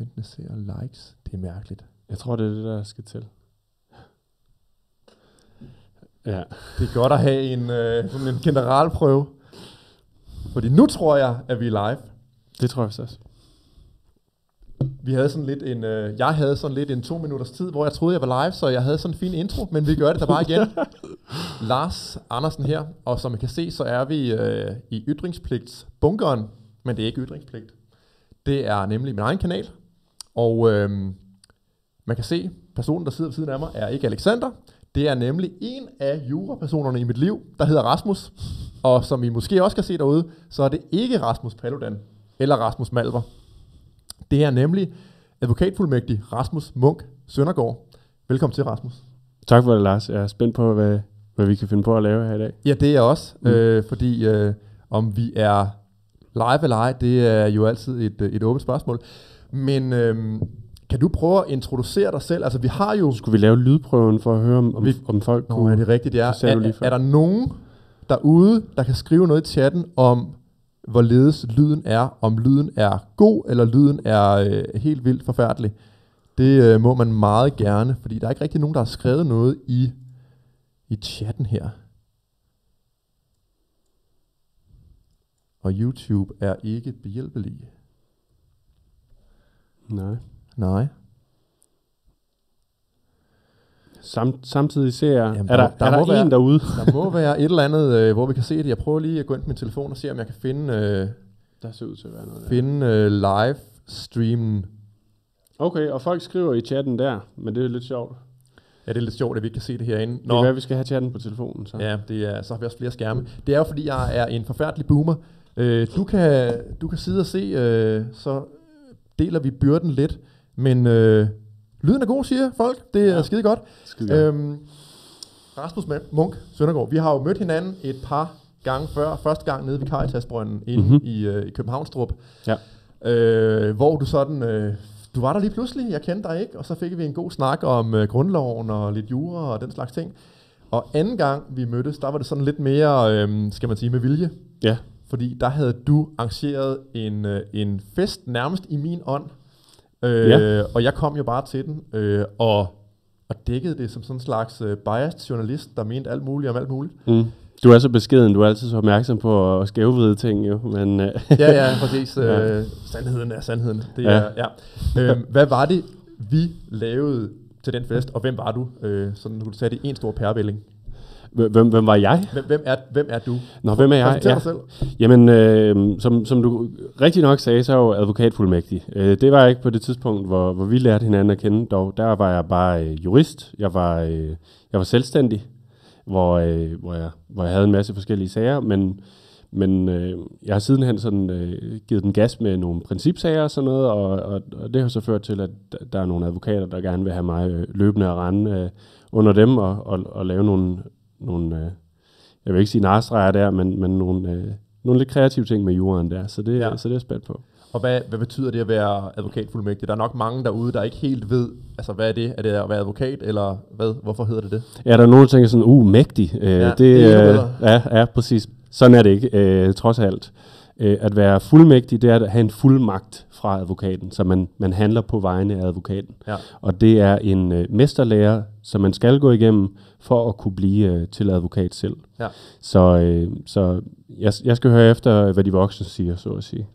Ventende ser likes. Det er mærkeligt. Jeg tror, det er det, der skal til. Ja. Det er godt at have en, øh, en generalprøve. Fordi nu tror jeg, at vi er live. Det tror jeg også. Vi havde sådan lidt en, øh, jeg havde sådan lidt en to minutters tid, hvor jeg troede, jeg var live, så jeg havde sådan en fin intro, men vi gør det da bare igen. Lars Andersen her, og som I kan se, så er vi øh, i ytringspligtsbunkeren, men det er ikke ytringspligt. Det er nemlig min egen kanal, og øhm, man kan se, personen, der sidder ved siden af mig, er ikke Alexander. Det er nemlig en af jurapersonerne i mit liv, der hedder Rasmus. Og som I måske også kan se derude, så er det ikke Rasmus Paludan eller Rasmus Malver. Det er nemlig advokatfuldmægtig Rasmus Munk Søndergaard. Velkommen til, Rasmus. Tak for det, Lars. Jeg er spændt på, hvad, hvad vi kan finde på at lave her i dag. Ja, det er jeg også, mm. øh, fordi øh, om vi er live eller ej, det er jo altid et, øh, et åbent spørgsmål. Men øhm, kan du prøve at introducere dig selv? Altså, vi har jo... Skulle vi lave lydprøven for at høre, om, vi, om folk Nå, kunne... er det rigtigt, det er. Det er, er der nogen derude, der kan skrive noget i chatten om, hvorledes lyden er? Om lyden er god, eller lyden er øh, helt vildt forfærdelig? Det øh, må man meget gerne, fordi der er ikke rigtig nogen, der har skrevet noget i, i chatten her. Og YouTube er ikke behjælpelig. Nej. Nej. Sam, samtidig ser jeg, Jamen, er der, der, er der, der være, en derude? der må være et eller andet, øh, hvor vi kan se det. Jeg prøver lige at gå ind på min telefon og se, om jeg kan finde, øh, der ser ud til at være noget, finde øh, live streamen. Okay, og folk skriver i chatten der, men det er lidt sjovt. Ja, det er lidt sjovt, at vi kan se det herinde. Nå. Det er hvad vi skal have chatten på telefonen. Så. Ja, det er, så har vi også flere skærme. Det er jo, fordi jeg er en forfærdelig boomer. Øh, du, kan, du kan sidde og se, øh, så deler vi byrden lidt, men øh, lyden er god, siger folk. Det er ja. skide godt. Skide godt. Øhm, Rasmus Munk Søndergaard, vi har jo mødt hinanden et par gange før. Første gang nede ved Caritasbrønden inde mm-hmm. i, øh, i Københavnstrup. Ja. Øh, hvor du sådan... Øh, du var der lige pludselig, jeg kendte dig ikke, og så fik vi en god snak om øh, grundloven og lidt jura og den slags ting. Og anden gang vi mødtes, der var det sådan lidt mere, øh, skal man sige, med vilje. Ja fordi der havde du arrangeret en, øh, en fest nærmest i min ånd, øh, ja. og jeg kom jo bare til den, øh, og, og dækkede det som sådan en slags øh, biased journalist, der mente alt muligt om alt muligt. Mm. Du er så beskeden, du er altid så opmærksom på at skævvride ting jo, men... Øh. Ja, ja, præcis. Øh, ja. Sandheden er sandheden. Det ja. er, ja. Øh, hvad var det, vi lavede til den fest, og hvem var du? Øh, sådan, kunne du tage det i en stor pærevælling. Hvem, hvem var jeg? Hvem, hvem, er, hvem er du? Nå, hvem er jeg? Ja. Dig selv. Jamen, øh, som, som du rigtig nok sagde, så er jeg jo advokatfuldmægtig. Øh, det var jeg ikke på det tidspunkt, hvor, hvor vi lærte hinanden at kende dog. Der var jeg bare øh, jurist. Jeg var, øh, jeg var selvstændig, hvor, øh, hvor, jeg, hvor jeg havde en masse forskellige sager, men... Men øh, jeg har sidenhen sådan, øh, givet den gas med nogle principsager og sådan noget, og, og, og det har så ført til, at der er nogle advokater, der gerne vil have mig øh, løbende at rende øh, under dem og, og, og lave nogle nogle øh, jeg vil ikke sige narstreger der, men, men nogle, øh, nogle lidt kreative ting med jorden der, så det, ja. så det er spændt på. Og hvad, hvad betyder det at være advokatfuldmægtig? Der er nok mange derude, der ikke helt ved, altså hvad er det? Er det at være advokat, eller hvad? Hvorfor hedder det det? Ja, der er nogen, der tænker sådan, uh, mægtig. Øh, ja, det, det er øh, ja, ja, præcis. Sådan er det ikke, øh, trods alt. Øh, at være fuldmægtig, det er at have en fuldmagt fra advokaten, så man, man handler på vegne af advokaten. Ja. Og det er en øh, mesterlærer, som man skal gå igennem, for at kunne blive øh, til advokat selv. Ja. Så, øh, så jeg, jeg skal høre efter, hvad de voksne siger, så at sige.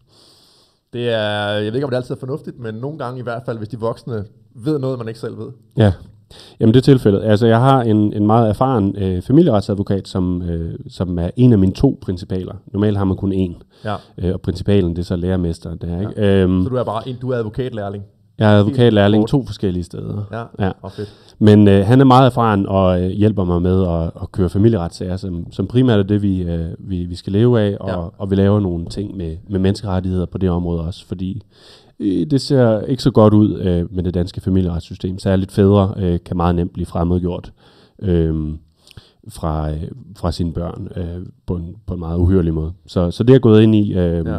Det er, jeg ved ikke, om det altid er fornuftigt, men nogle gange i hvert fald, hvis de voksne ved noget, man ikke selv ved. Ja, Jamen det er tilfældet. Altså jeg har en, en meget erfaren øh, familieretsadvokat, som, øh, som er en af mine to principaler. Normalt har man kun én. Ja. Øh, og principalen, det er så lærermesteren der. Ikke? Ja. Øhm, så du er bare en, du er advokatlærling? Jeg er advokatlærling to forskellige steder. Ja, ja. Og fedt. Men øh, han er meget erfaren og øh, hjælper mig med at, at køre familieretssager, som, som primært er det, vi, øh, vi, vi skal leve af, og, ja. og vi laver nogle ting med, med menneskerettigheder på det område også, fordi øh, det ser ikke så godt ud øh, med det danske familieretssystem. Særligt fædre øh, kan meget nemt blive fremmedgjort øh, fra, øh, fra sine børn øh, på, en, på en meget uhyrlig måde. Så, så det er gået ind i. Øh, ja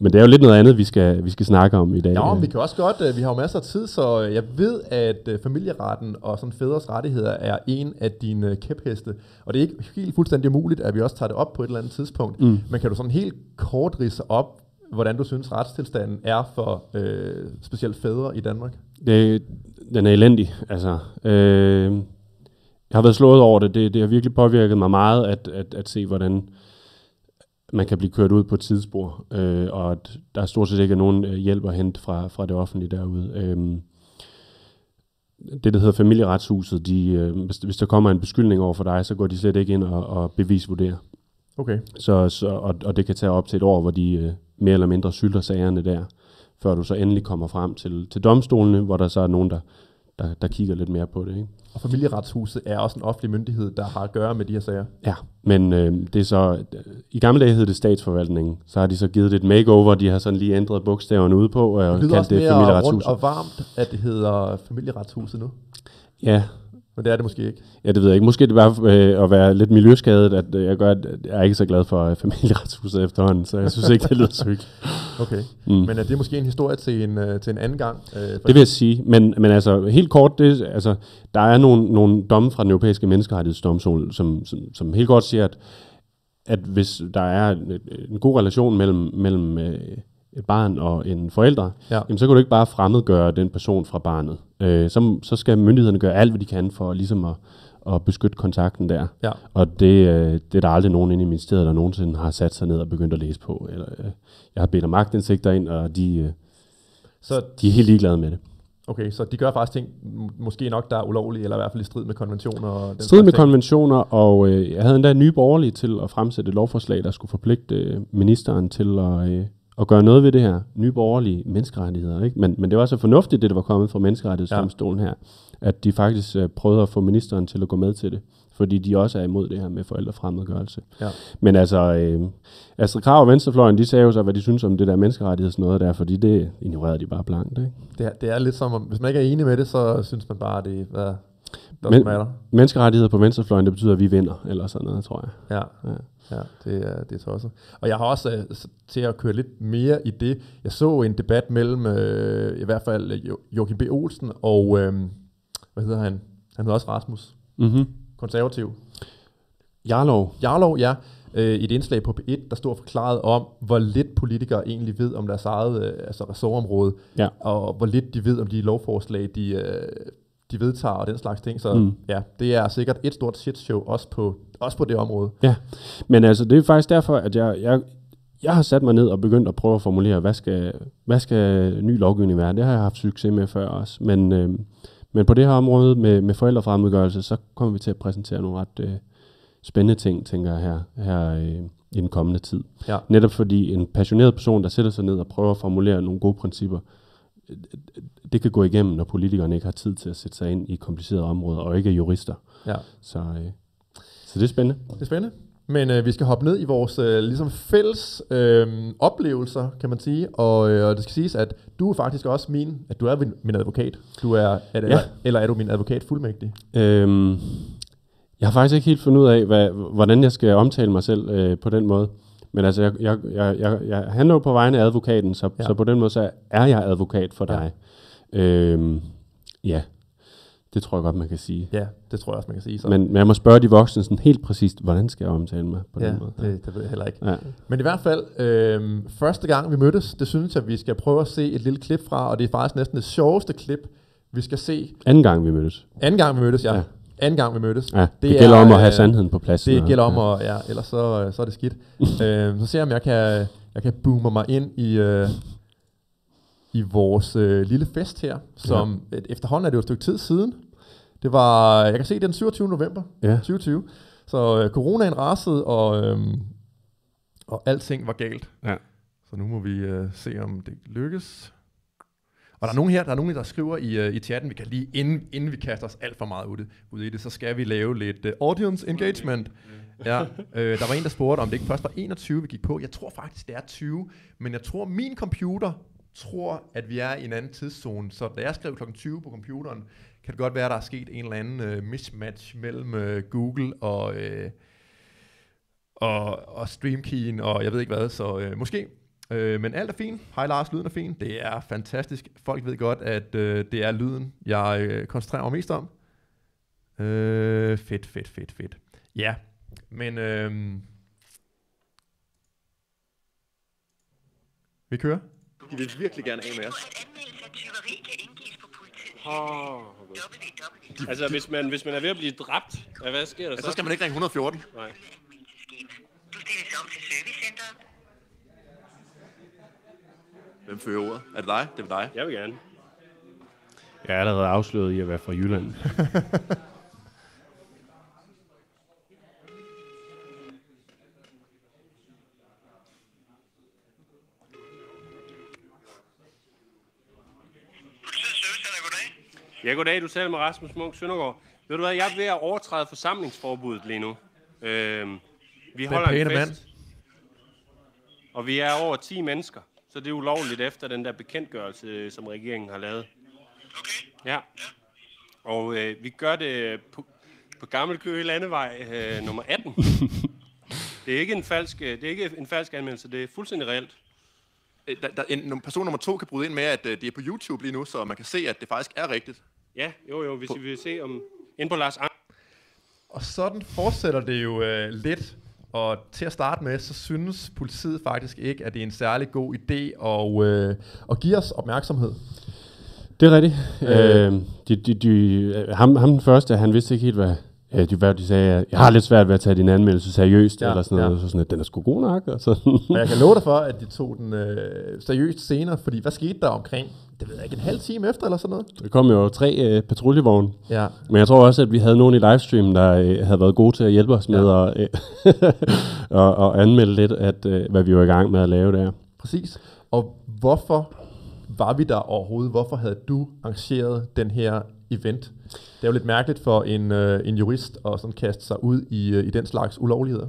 men det er jo lidt noget andet, vi skal, vi skal snakke om i dag. Ja, men vi kan også godt, øh, vi har jo masser af tid, så øh, jeg ved, at øh, familieretten og sådan fædres rettigheder er en af dine kæpheste. Og det er ikke helt fuldstændig muligt, at vi også tager det op på et eller andet tidspunkt. Mm. Men kan du sådan helt kort ridse op, hvordan du synes retstilstanden er for øh, specielt fædre i Danmark? Det, den er elendig, altså. Øh, jeg har været slået over det. det. Det har virkelig påvirket mig meget at, at, at se, hvordan man kan blive kørt ud på et tidsspor, øh, og at der stort set ikke er nogen øh, hjælp at hente fra, fra det offentlige derude. Øh, det, der hedder familieretshuset, de, øh, hvis, hvis der kommer en beskyldning over for dig, så går de slet ikke ind og, og bevisvurderer. Okay. Så, så, og, og det kan tage op til et år, hvor de øh, mere eller mindre sylter sagerne der, før du så endelig kommer frem til, til domstolene, hvor der så er nogen, der der, der kigger lidt mere på det. Ikke? Og familieretshuset er også en offentlig myndighed, der har at gøre med de her sager. Ja, men øh, det er så, øh, i gamle dage hed det statsforvaltningen, så har de så givet det et makeover, de har sådan lige ændret bogstaverne ude på, og det kaldt det familieretshuset. Det rundt og varmt, at det hedder familieretshuset nu. Ja, men det er det måske ikke. Ja, det ved jeg ikke. Måske det er bare øh, at være lidt miljøskadet, at øh, jeg gør, at jeg er ikke så glad for øh, familieretshuset efterhånden, så jeg synes ikke, det lyder så Okay, mm. men er det måske en historie til en, øh, til en anden gang? Øh, det vil jeg sige, men, men altså helt kort, det, altså, der er nogle, nogle domme fra den europæiske menneskerettighedsdomstol, som, som, som helt kort siger, at, at hvis der er en, god relation mellem, mellem et barn og en forælder, ja. jamen, så kan du ikke bare fremmedgøre den person fra barnet øh, så, så skal myndighederne gøre alt, hvad de kan for ligesom at, at beskytte kontakten der. Ja. Og det, øh, det er der aldrig nogen inde i ministeriet, der nogensinde har sat sig ned og begyndt at læse på. Eller, øh, jeg har bedt om magtindsigter ind, og de, øh, så, de er helt ligeglade med det. Okay, så de gør faktisk ting, måske nok der er ulovlige, eller i hvert fald i strid med konventioner? Og den strid med ting. konventioner, og øh, jeg havde endda en ny borgerlig til at fremsætte et lovforslag, der skulle forpligte øh, ministeren til at... Øh, at gøre noget ved det her. Nye borgerlige menneskerettigheder. Ikke? Men, men det var så fornuftigt, det der var kommet fra menneskerettighedsdomstolen ja. her, at de faktisk uh, prøvede at få ministeren til at gå med til det, fordi de også er imod det her med forældrefremmedgørelse. Ja. Men altså, øh, Astrid altså, Krav og Venstrefløjen, de sagde jo så, hvad de synes om det der menneskerettighedsnåde der, fordi det ignorerede de bare blankt. Ikke? Det, er, det er lidt som, om, hvis man ikke er enig med det, så synes man bare, det er... Men, menneskerettigheder på venstrefløjen, det betyder, at vi vinder, eller sådan noget, tror jeg. Ja. ja. Ja, det er, det er tosset. Og jeg har også øh, til at køre lidt mere i det. Jeg så en debat mellem øh, i hvert fald øh, jo, Joachim B. Olsen og, øh, hvad hedder han? Han hedder også Rasmus. Mm-hmm. Konservativ. Jarlov. Jarlov, ja. Øh, et indslag på P1, der stod forklaret om, hvor lidt politikere egentlig ved om deres eget øh, altså ressortområde, ja. og hvor lidt de ved om de lovforslag, de, øh, de vedtager og den slags ting. Så mm. ja, det er sikkert et stort shitshow, også på også på det område. Ja, men altså det er faktisk derfor, at jeg, jeg, jeg har sat mig ned og begyndt at prøve at formulere, hvad skal, hvad skal ny lovgivning være? Det har jeg haft succes med før også, men, øh, men på det her område med, med forældrefremmedgørelse, så kommer vi til at præsentere nogle ret øh, spændende ting, tænker jeg her, her øh, i den kommende tid. Ja. Netop fordi en passioneret person, der sætter sig ned og prøver at formulere nogle gode principper, det kan gå igennem, når politikerne ikke har tid til at sætte sig ind i komplicerede områder, og ikke er jurister. Ja. Så, øh, så det er spændende. Det er spændende. Men øh, vi skal hoppe ned i vores øh, ligesom fælles øh, oplevelser, kan man sige. Og, øh, og det skal siges, at du er faktisk også min, at du er min advokat. Du er, er ja. eller, eller er du min advokat fuldmægtig? Øhm, jeg har faktisk ikke helt fundet ud af, hvad, hvordan jeg skal omtale mig selv øh, på den måde. Men altså, jeg, jeg, jeg, jeg, jeg handler jo på vegne af advokaten, så, ja. så på den måde så er jeg advokat for dig. Ja. Øhm, ja. Det tror jeg godt, man kan sige. Ja, det tror jeg også, man kan sige. Så. Men, men jeg må spørge de voksne sådan helt præcist, hvordan skal jeg omtale mig på ja, den måde? Ja, det, det ved jeg heller ikke. Ja. Men i hvert fald, øh, første gang vi mødtes, det synes jeg, vi skal prøve at se et lille klip fra, og det er faktisk næsten det sjoveste klip, vi skal se. Anden gang vi mødtes. Anden gang vi mødtes, ja. ja. Anden gang vi mødtes. Ja, det, det gælder er, om at have øh, sandheden på plads. Det gælder om ja. at, ja, ellers så, øh, så er det skidt. øh, så ser jeg, om jeg kan, jeg kan boome mig ind i... Øh, i vores øh, lille fest her, som ja. efterhånden er det jo et stykke tid siden. Det var, jeg kan se, det er den 27. november ja. 2020. Så øh, coronaen rasede, og, øh, og alting var galt. Ja. Så nu må vi øh, se, om det lykkes. Og der er nogen her, der er nogen, der skriver i, øh, i chatten, vi kan lige, inden, inden vi kaster os alt for meget ud, ud i det, så skal vi lave lidt øh, audience engagement. Ja, øh, der var en, der spurgte, om det ikke først var 21, vi gik på. Jeg tror faktisk, det er 20, men jeg tror, min computer tror, at vi er i en anden tidszone. Så da jeg skrev kl. 20 på computeren, kan det godt være, at der er sket en eller anden øh, mismatch mellem øh, Google og, øh, og, og StreamKeyen, og jeg ved ikke hvad, så øh, måske. Øh, men alt er fint. Hej Lars, lyden er fin. Det er fantastisk. Folk ved godt, at øh, det er lyden, jeg øh, koncentrerer mig mest om. Øh, fedt, fedt, fedt, fedt. Ja, men... Øh, vi kører. De vil virkelig gerne af med os. Oh, ah, okay. Altså, hvis man, hvis man er ved at blive dræbt, hvad sker der så? så skal man ikke ringe 114. Nej. Hvem fører ordet? Er det dig? Det er dig. Jeg vil gerne. Jeg er allerede afsløret i at være fra Jylland. Ja, goddag. Du taler med Rasmus Munk Søndergaard. Ved du hvad, jeg er ved at overtræde forsamlingsforbuddet lige nu. Øh, vi Den holder en fest. Mand. Og vi er over 10 mennesker. Så det er ulovligt efter den der bekendtgørelse, øh, som regeringen har lavet. Okay. Ja. Og øh, vi gør det på, på Gammel Køge Landevej øh, nummer 18. det er ikke en falsk, øh, det er ikke en falsk anmeldelse, det er fuldstændig reelt. Øh, der, der, en, person nummer to kan bryde ind med, at det er på YouTube lige nu, så man kan se, at det faktisk er rigtigt. Ja, jo jo, hvis på, vi vil se om... Inde på Lars Ang. Og sådan fortsætter det jo øh, lidt. Og til at starte med, så synes politiet faktisk ikke, at det er en særlig god idé at, øh, at give os opmærksomhed. Det er rigtigt. Øh. Øh, de, de, de, ham, ham den første, han vidste ikke helt, hvad, øh, de, hvad de sagde, jeg har lidt svært ved at tage din anmeldelse seriøst, ja, eller sådan noget, ja. så sådan, at den er sgu god nok. Og, så. Men jeg kan love dig for, at de tog den øh, seriøst senere, fordi hvad skete der omkring, det ved jeg ikke, en halv time efter eller sådan noget? Der kom jo tre øh, patruljevogne, ja. men jeg tror også, at vi havde nogen i livestream, der øh, havde været gode til at hjælpe os ja. med at øh, og, og anmelde lidt, at, øh, hvad vi var i gang med at lave der. Præcis, og hvorfor var vi der overhovedet? Hvorfor havde du arrangeret den her event? Det er jo lidt mærkeligt for en, øh, en jurist at sådan kaste sig ud i, øh, i den slags ulovligheder.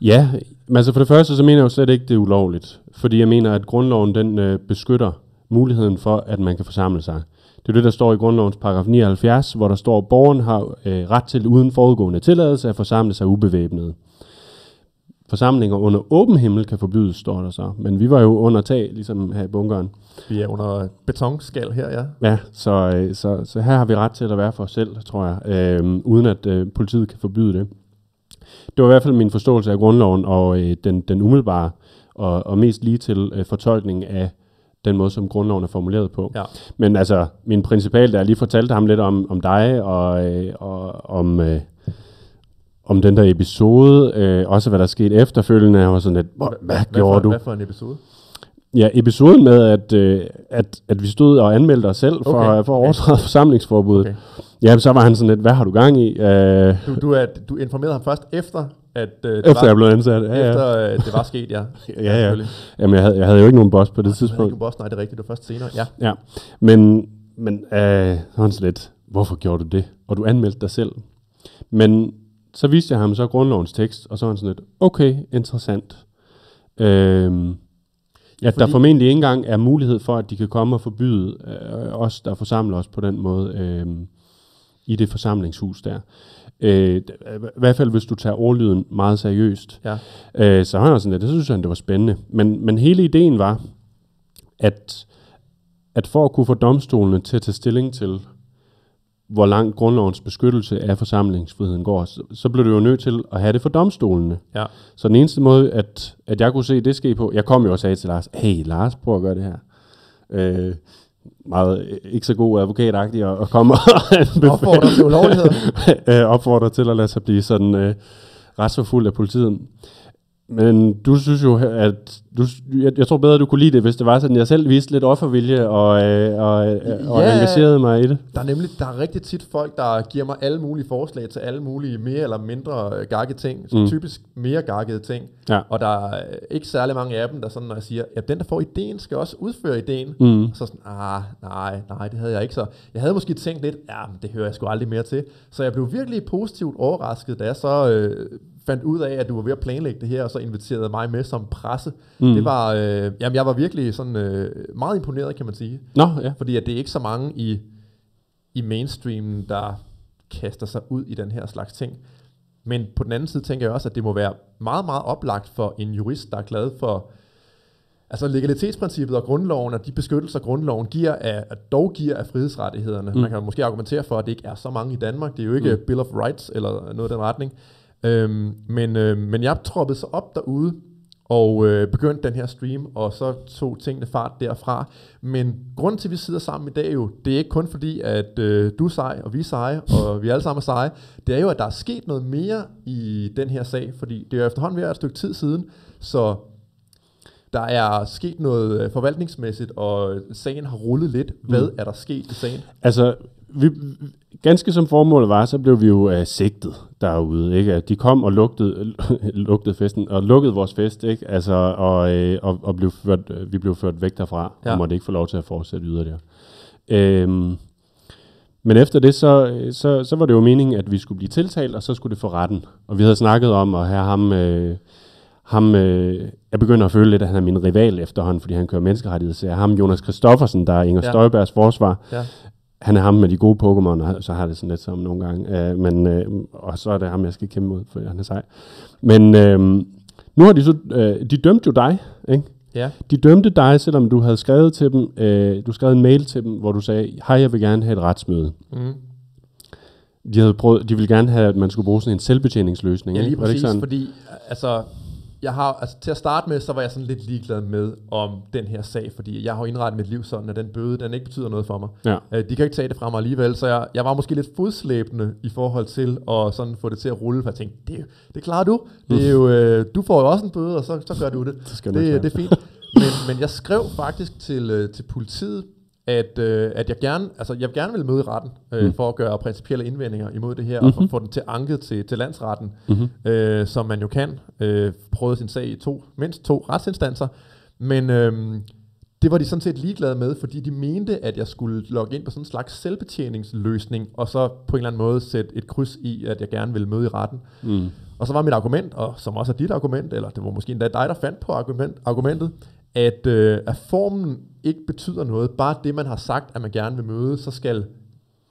Ja, men altså for det første, så mener jeg jo slet ikke, det er ulovligt. Fordi jeg mener, at grundloven den øh, beskytter muligheden for, at man kan forsamle sig. Det er det, der står i grundlovens paragraf 79, hvor der står, at borgeren har øh, ret til uden forudgående tilladelse at forsamle sig ubevæbnet forsamlinger under åben himmel kan forbydes, står der så. Men vi var jo under tag, ligesom her i bunkeren. Vi er under betonskal her, ja. Ja, så, øh, så, så her har vi ret til at være for os selv, tror jeg, øh, uden at øh, politiet kan forbyde det. Det var i hvert fald min forståelse af grundloven og øh, den, den umiddelbare og, og mest lige til øh, fortolkning af den måde, som grundloven er formuleret på. Ja. Men altså, min principal, der lige fortalte ham lidt om, om dig og, øh, og om... Øh, om den der episode, øh, også hvad der skete efterfølgende, og sådan lidt, hvad, hvad, hvad gjorde for, du? Hvad for en episode? Ja, episoden med, at, øh, at, at vi stod og anmeldte os selv for, okay. for at overtræde okay. forsamlingsforbuddet. Okay. Ja, så var han sådan lidt, hvad har du gang i? Øh, du, du, er, du informerede ham først efter, at øh, det efter var, jeg blev ansat. Ja, ja. Efter øh, det var sket, ja. ja, ja. Jamen, jeg havde, jeg havde jo ikke nogen boss på det nej, tidspunkt. Jeg havde ikke boss, nej, det er rigtigt, det var først senere, ja. Ja, men, men øh, sådan lidt, hvorfor gjorde du det? Og du anmeldte dig selv. Men så viste jeg ham så grundlovens tekst, og så var han sådan lidt, okay, interessant. Øhm, ja, Fordi... der formentlig ikke engang er mulighed for, at de kan komme og forbyde øh, os, der forsamler os på den måde øh, i det forsamlingshus der. Øh, øh I hvert fald, hvis du tager ordlyden meget seriøst. Ja. Øh, så han var sådan lidt, det synes han, det var spændende. Men, men hele ideen var, at, at for at kunne få domstolene til at tage stilling til, hvor langt grundlovens beskyttelse af forsamlingsfriheden går, så, så blev du jo nødt til at have det for domstolene. Ja. Så den eneste måde, at, at jeg kunne se det ske på, jeg kom jo og sagde til Lars, hey Lars, prøv at gøre det her. Øh, meget øh, ikke så god advokatagtig at, at komme og opfordre til ulovligheder. øh, opfordre til at lade sig blive sådan øh, fuld af politiet. Men du synes jo, at du, jeg, jeg tror bedre, at du kunne lide det, hvis det var sådan, jeg selv viste lidt offervilje og, øh, og, øh, ja, og engagerede mig i det. Der er nemlig der er rigtig tit folk, der giver mig alle mulige forslag til alle mulige mere eller mindre øh, gakkede ting. Så mm. typisk mere gakkede ting. Ja. Og der er øh, ikke særlig mange af dem, der sådan, når jeg siger, at den, der får ideen, skal også udføre ideen. Mm. så sådan, ah, nej, nej, det havde jeg ikke så. Jeg havde måske tænkt lidt, ja, det hører jeg sgu aldrig mere til. Så jeg blev virkelig positivt overrasket, da jeg så... Øh, fandt ud af, at du var ved at planlægge det her, og så inviterede mig med som presse. Mm. Det var, øh, jamen jeg var virkelig sådan øh, meget imponeret, kan man sige. Nå, ja. Fordi at det er ikke så mange i, i mainstreamen, der kaster sig ud i den her slags ting. Men på den anden side tænker jeg også, at det må være meget, meget oplagt for en jurist, der er glad for altså legalitetsprincippet og grundloven og de beskyttelser, grundloven giver af, dog giver af frihedsrettighederne. Mm. Man kan måske argumentere for, at det ikke er så mange i Danmark. Det er jo ikke mm. Bill of Rights eller noget i den retning. Øhm, men, øh, men jeg troppede så op derude, og øh, begyndte den her stream, og så tog tingene fart derfra. Men grund til, at vi sidder sammen i dag jo, det er ikke kun fordi, at øh, du er sej, og vi er seje, og vi alle sammen er seje. Det er jo, at der er sket noget mere i den her sag, fordi det er jo efterhånden ved et stykke tid siden, så der er sket noget øh, forvaltningsmæssigt, og sagen har rullet lidt. Hvad mm. er der sket i sagen? Altså, vi, ganske som formålet var, så blev vi jo uh, sigtet derude. Ikke? De kom og lugtede, lugtede festen, og lukkede vores fest, ikke? Altså, og, øh, og, og blev ført, øh, vi blev ført væk derfra, ja. og måtte ikke få lov til at fortsætte yderligere. Øhm, men efter det, så, så, så var det jo meningen, at vi skulle blive tiltalt, og så skulle det få retten. Og vi havde snakket om at have ham... Øh, ham, øh, jeg begynder at føle lidt, at han er min rival efterhånden, fordi han kører jeg Ham, Jonas Kristoffersen, der er Inger ja. Støjbergs forsvar, ja han er ham med de gode Pokémon, og så har det sådan lidt som nogle gange. Øh, men, øh, og så er det ham, jeg skal kæmpe mod, for han er sej. Men øh, nu har de så, øh, de dømte jo dig, ikke? Ja. De dømte dig, selvom du havde skrevet til dem, øh, du skrev en mail til dem, hvor du sagde, hej, jeg vil gerne have et retsmøde. Mm. De, havde prøvet, de ville gerne have, at man skulle bruge sådan en selvbetjeningsløsning. Ja, lige ikke? præcis, ikke fordi altså, jeg har, altså til at starte med, så var jeg sådan lidt ligeglad med om den her sag, fordi jeg har indrettet mit liv sådan, at den bøde, den ikke betyder noget for mig. Ja. Øh, de kan ikke tage det fra mig alligevel, så jeg, jeg var måske lidt fodslæbende i forhold til at sådan få det til at rulle, for jeg tænkte, det, det klarer du. Det er jo, øh, du får jo også en bøde, og så, så gør du det. det, det, det er fint. Men, men jeg skrev faktisk til, øh, til politiet at, øh, at jeg gerne, altså jeg gerne vil møde retten øh, mm. for at gøre principielle indvendinger imod det her, mm-hmm. og for, mm-hmm. få den til anket til, til landsretten, mm-hmm. øh, som man jo kan. Øh, prøve sin sag i to, mindst to retsinstanser, men øh, det var de sådan set ligeglade med, fordi de mente, at jeg skulle logge ind på sådan en slags selvbetjeningsløsning, og så på en eller anden måde sætte et kryds i, at jeg gerne ville møde i retten. Mm. Og så var mit argument, og som også er dit argument, eller det var måske endda dig, der fandt på argument, argumentet, at, øh, at formen ikke betyder noget. Bare det, man har sagt, at man gerne vil møde, så skal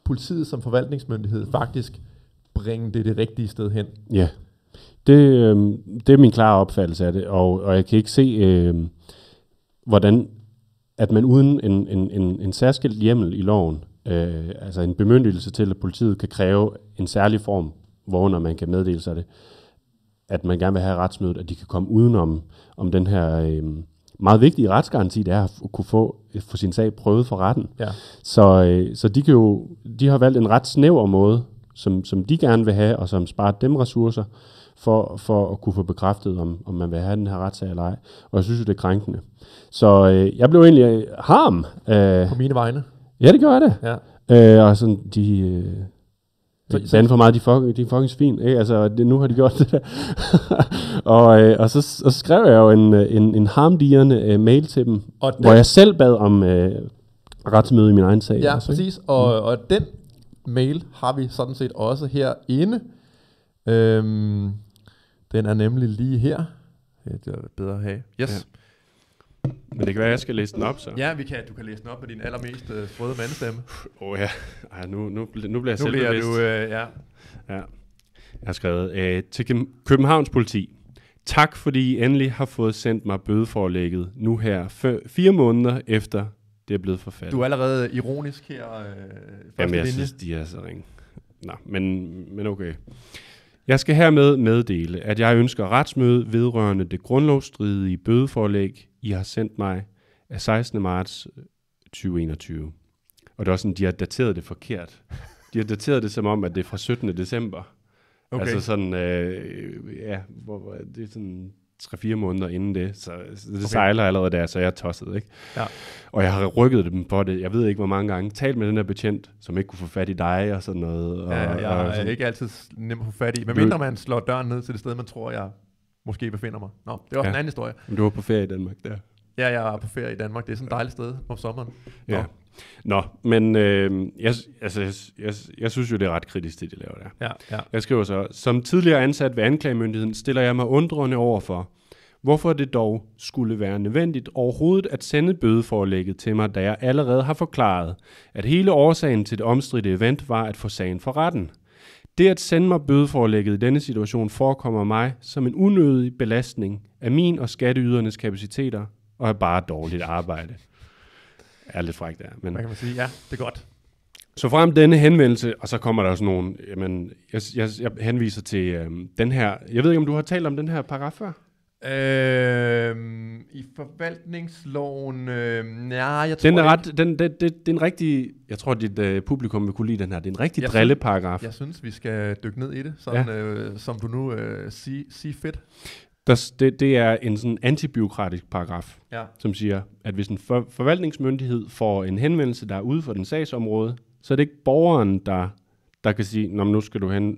politiet som forvaltningsmyndighed faktisk bringe det det rigtige sted hen. Ja, det, øh, det er min klare opfattelse af det, og, og jeg kan ikke se, øh, hvordan at man uden en, en, en, en særskilt hjemmel i loven, øh, altså en bemyndigelse til, at politiet kan kræve en særlig form, hvorunder man kan meddele sig det, at man gerne vil have retsmødet, at de kan komme udenom om den her... Øh, meget vigtige retsgaranti, det er at kunne få, øh, få sin sag prøvet for retten. Ja. Så, øh, så de, kan jo, de har valgt en ret snæver måde, som, som de gerne vil have, og som sparer dem ressourcer, for, for at kunne få bekræftet, om, om man vil have den her retssag eller ej. Og jeg synes jo, det er krænkende. Så øh, jeg blev egentlig harm. Øh, På mine vegne. Ja, det gør jeg det. Ja. Øh, og sådan, de, øh, så, Bande for meget, de fucking, de fucking svin, ikke? Altså, det, nu har de gjort det der. og, øh, og, så, og så skrev jeg jo en, øh, en, en harmdirrende øh, mail til dem, og den, hvor jeg selv bad om øh, retsmøde i min egen sag. Ja, altså, præcis. Og, mm. og den mail har vi sådan set også herinde. Øhm, den er nemlig lige her. Det er bedre at have. Yes. Ja. Men det kan være, jeg skal læse den op, så. Ja, vi kan. Du kan læse den op med din allermest øh, frøde mandestemme. Åh oh, ja. Ej, nu, nu, nu bliver jeg nu selv bliver du, øh, ja. ja. Jeg har skrevet øh, til Københavns politi. Tak, fordi I endelig har fået sendt mig bødeforlægget nu her, fire måneder efter det er blevet forfattet. Du er allerede ironisk her. Øh, Jamen, jeg linje. synes, de er så ringe. Nå, men, men okay. Jeg skal hermed meddele, at jeg ønsker retsmøde vedrørende det grundlovsstridige bødeforlæg i har sendt mig af 16. marts 2021. Øh, og det er også sådan, de har dateret det forkert. De har dateret det som om, at det er fra 17. december. Okay. Altså sådan, øh, ja, hvor, det er sådan 3-4 måneder inden det, så, det okay. sejler allerede der, så jeg er tosset, ikke? Ja. Og jeg har rykket dem for det, jeg ved ikke hvor mange gange, talt med den her betjent, som ikke kunne få fat i dig og sådan noget. Og, ja, jeg og, er sådan. ikke altid nem at få fat i, medmindre man slår døren ned til det sted, man tror, jeg måske befinder mig. Nå, det var ja. en anden historie. Men du var på ferie i Danmark der. Ja, jeg var på ferie i Danmark. Det er sådan et dejligt sted om sommeren. Nå. Ja. Nå, men øh, jeg, altså, jeg, jeg, jeg synes jo, det er ret kritisk, det de laver der. Ja, ja. Jeg skriver så, som tidligere ansat ved anklagemyndigheden, stiller jeg mig undrende over for, hvorfor det dog skulle være nødvendigt overhovedet at sende bødeforlægget til mig, da jeg allerede har forklaret, at hele årsagen til det omstridte event var at få sagen for retten. Det at sende mig bødeforlægget i denne situation forekommer mig som en unødig belastning af min og skatteydernes kapaciteter, og er bare dårligt arbejde. Er lidt frækt der. Men... Man kan man sige, ja, det er godt. Så frem denne henvendelse, og så kommer der også nogle, jamen, jeg, jeg, jeg henviser til øhm, den her, jeg ved ikke, om du har talt om den her paragraf før? Øh, I forvaltningsloven... Øh, nej, jeg tror den er ret, ikke. Den, det, det, den, er en rigtig... Jeg tror, dit øh, publikum vil kunne lide den her. Det er en rigtig jeg drilleparagraf. Synes, jeg synes, vi skal dykke ned i det, sådan, ja. øh, som du nu øh, siger sig fedt. Der, det, det er en sådan antibiokratisk paragraf, ja. som siger, at hvis en for, forvaltningsmyndighed får en henvendelse, der er ude for den sagsområde, så er det ikke borgeren, der der kan sige, Nå, nu skal du hen,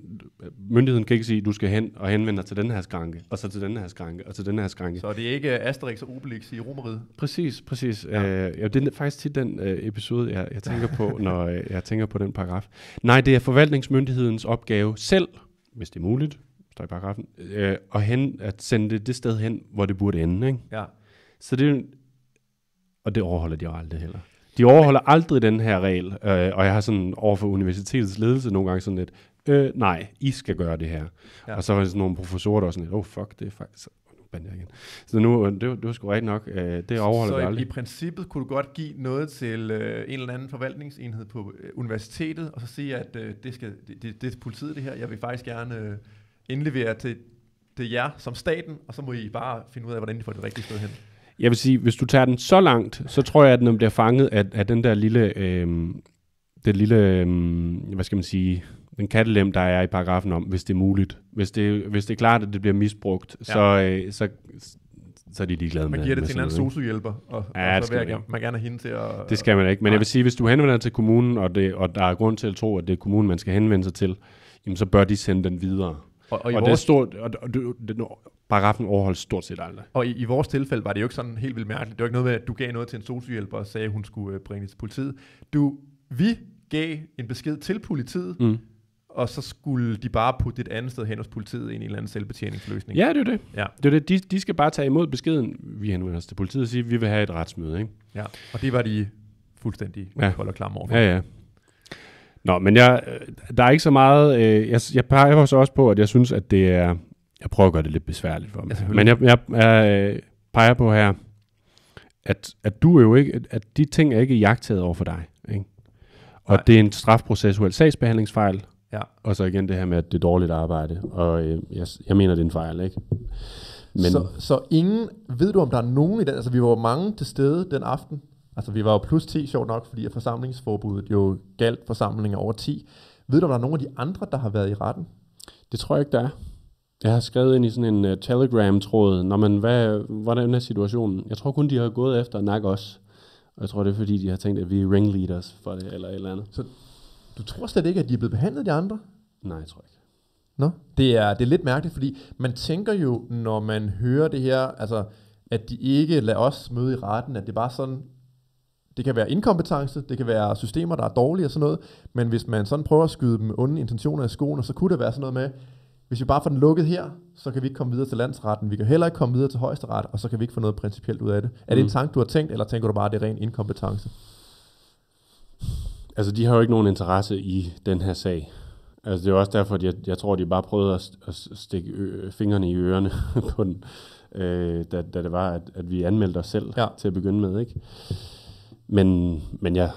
myndigheden kan ikke sige, du skal hen og henvende dig til den her skranke, og så til den her skranke, og til den her skranke. Så det er ikke Asterix og Obelix i Romerid? Præcis, præcis. Ja. Øh, ja, det er faktisk tit den øh, episode, jeg, jeg tænker på, når øh, jeg tænker på den paragraf. Nej, det er forvaltningsmyndighedens opgave selv, hvis det er muligt, står i paragrafen, øh, og hen, at sende det det sted hen, hvor det burde ende. Ikke? Ja. Så det og det overholder de jo aldrig heller. De overholder aldrig den her regel, øh, og jeg har sådan overfor universitetets ledelse nogle gange sådan lidt, øh, nej, I skal gøre det her. Ja. Og så var der sådan nogle professorer, der var sådan lidt, oh fuck, det er faktisk igen. Så nu, øh, det var, det var sgu rigtigt nok, øh, det overholder så, så vi aldrig. i princippet kunne du godt give noget til øh, en eller anden forvaltningsenhed på øh, universitetet, og så sige, at øh, det, skal, det, det, det er politiet det her, jeg vil faktisk gerne øh, indlevere til, til jer som staten, og så må I bare finde ud af, hvordan I får det rigtige sted hen. Jeg vil sige, hvis du tager den så langt, så tror jeg, at den bliver fanget af, af den der lille, øh, den lille, øh, hvad skal man sige, den kattelem, der er i paragrafen om, hvis det er muligt. Hvis det, hvis det er klart, at det bliver misbrugt, ja. så, øh, så, så er de ligeglade med det. Man giver det til en anden sociohjælper, hjælper og, ja, og så vil jeg, man, gerne hende til at... Det skal man ikke, men nej. jeg vil sige, hvis du henvender dig til kommunen, og, det, og der er grund til at tro, at det er kommunen, man skal henvende sig til, jamen så bør de sende den videre. Og, og, i og, vores... det stort, og, og, og paragrafen overholdes stort set aldrig. Og i, i vores tilfælde var det jo ikke sådan helt vildt mærkeligt. Det var ikke noget med, at du gav noget til en socialhjælper og sagde, at hun skulle øh, bringe det til politiet. Du, vi gav en besked til politiet, mm. og så skulle de bare putte et andet sted hen hos politiet i en eller anden selvbetjeningsløsning. Ja, det er det. Ja. det, er det. De, de skal bare tage imod beskeden. Vi henvender os til politiet og sige, at vi vil have et retsmøde. Ikke? Ja, og det var de fuldstændig ja. kolde og klamme over. Ja, ja. Nå, men jeg, øh, der er ikke så meget... Øh, jeg, jeg peger så også på, at jeg synes, at det er... Jeg prøver at gøre det lidt besværligt for mig. Ja, men jeg, jeg, jeg øh, peger på her, at, at du er jo ikke... At de ting er ikke jagtet over for dig. Ikke? Og Nej. det er en strafprocessuel sagsbehandlingsfejl. Ja. Og så igen det her med, at det er dårligt arbejde. Og øh, jeg, jeg mener, det er en fejl, ikke? Men... Så, så ingen... Ved du, om der er nogen i den... Altså, vi var mange til stede den aften, Altså vi var jo plus 10, sjovt nok, fordi forsamlingsforbuddet jo galt forsamlinger over 10. Ved du, om der er nogen af de andre, der har været i retten? Det tror jeg ikke, der er. Jeg har skrevet ind i sådan en uh, Telegram-tråd, når man, hvad, hvordan er situationen? Jeg tror kun, de har gået efter nak os. Og jeg tror, det er fordi, de har tænkt, at vi er ringleaders for det, eller et eller andet. Så du tror slet ikke, at de er blevet behandlet, de andre? Nej, jeg tror ikke. Nå, det er, det er lidt mærkeligt, fordi man tænker jo, når man hører det her, altså, at de ikke lader os møde i retten, at det bare sådan, det kan være inkompetence, det kan være systemer, der er dårlige og sådan noget, men hvis man sådan prøver at skyde dem onde intentioner i skoene, så kunne det være sådan noget med, hvis vi bare får den lukket her, så kan vi ikke komme videre til landsretten, vi kan heller ikke komme videre til højesteret, og så kan vi ikke få noget principielt ud af det. Er det en mm. tanke, du har tænkt, eller tænker du bare, at det er ren inkompetence? Altså, de har jo ikke nogen interesse i den her sag. Altså, det er også derfor, at jeg, jeg tror, de bare prøvede at, at stikke ø- fingrene i ørerne på den, øh, da, da det var, at, at vi anmeldte os selv ja. til at begynde med, ikke? Men, men jeg,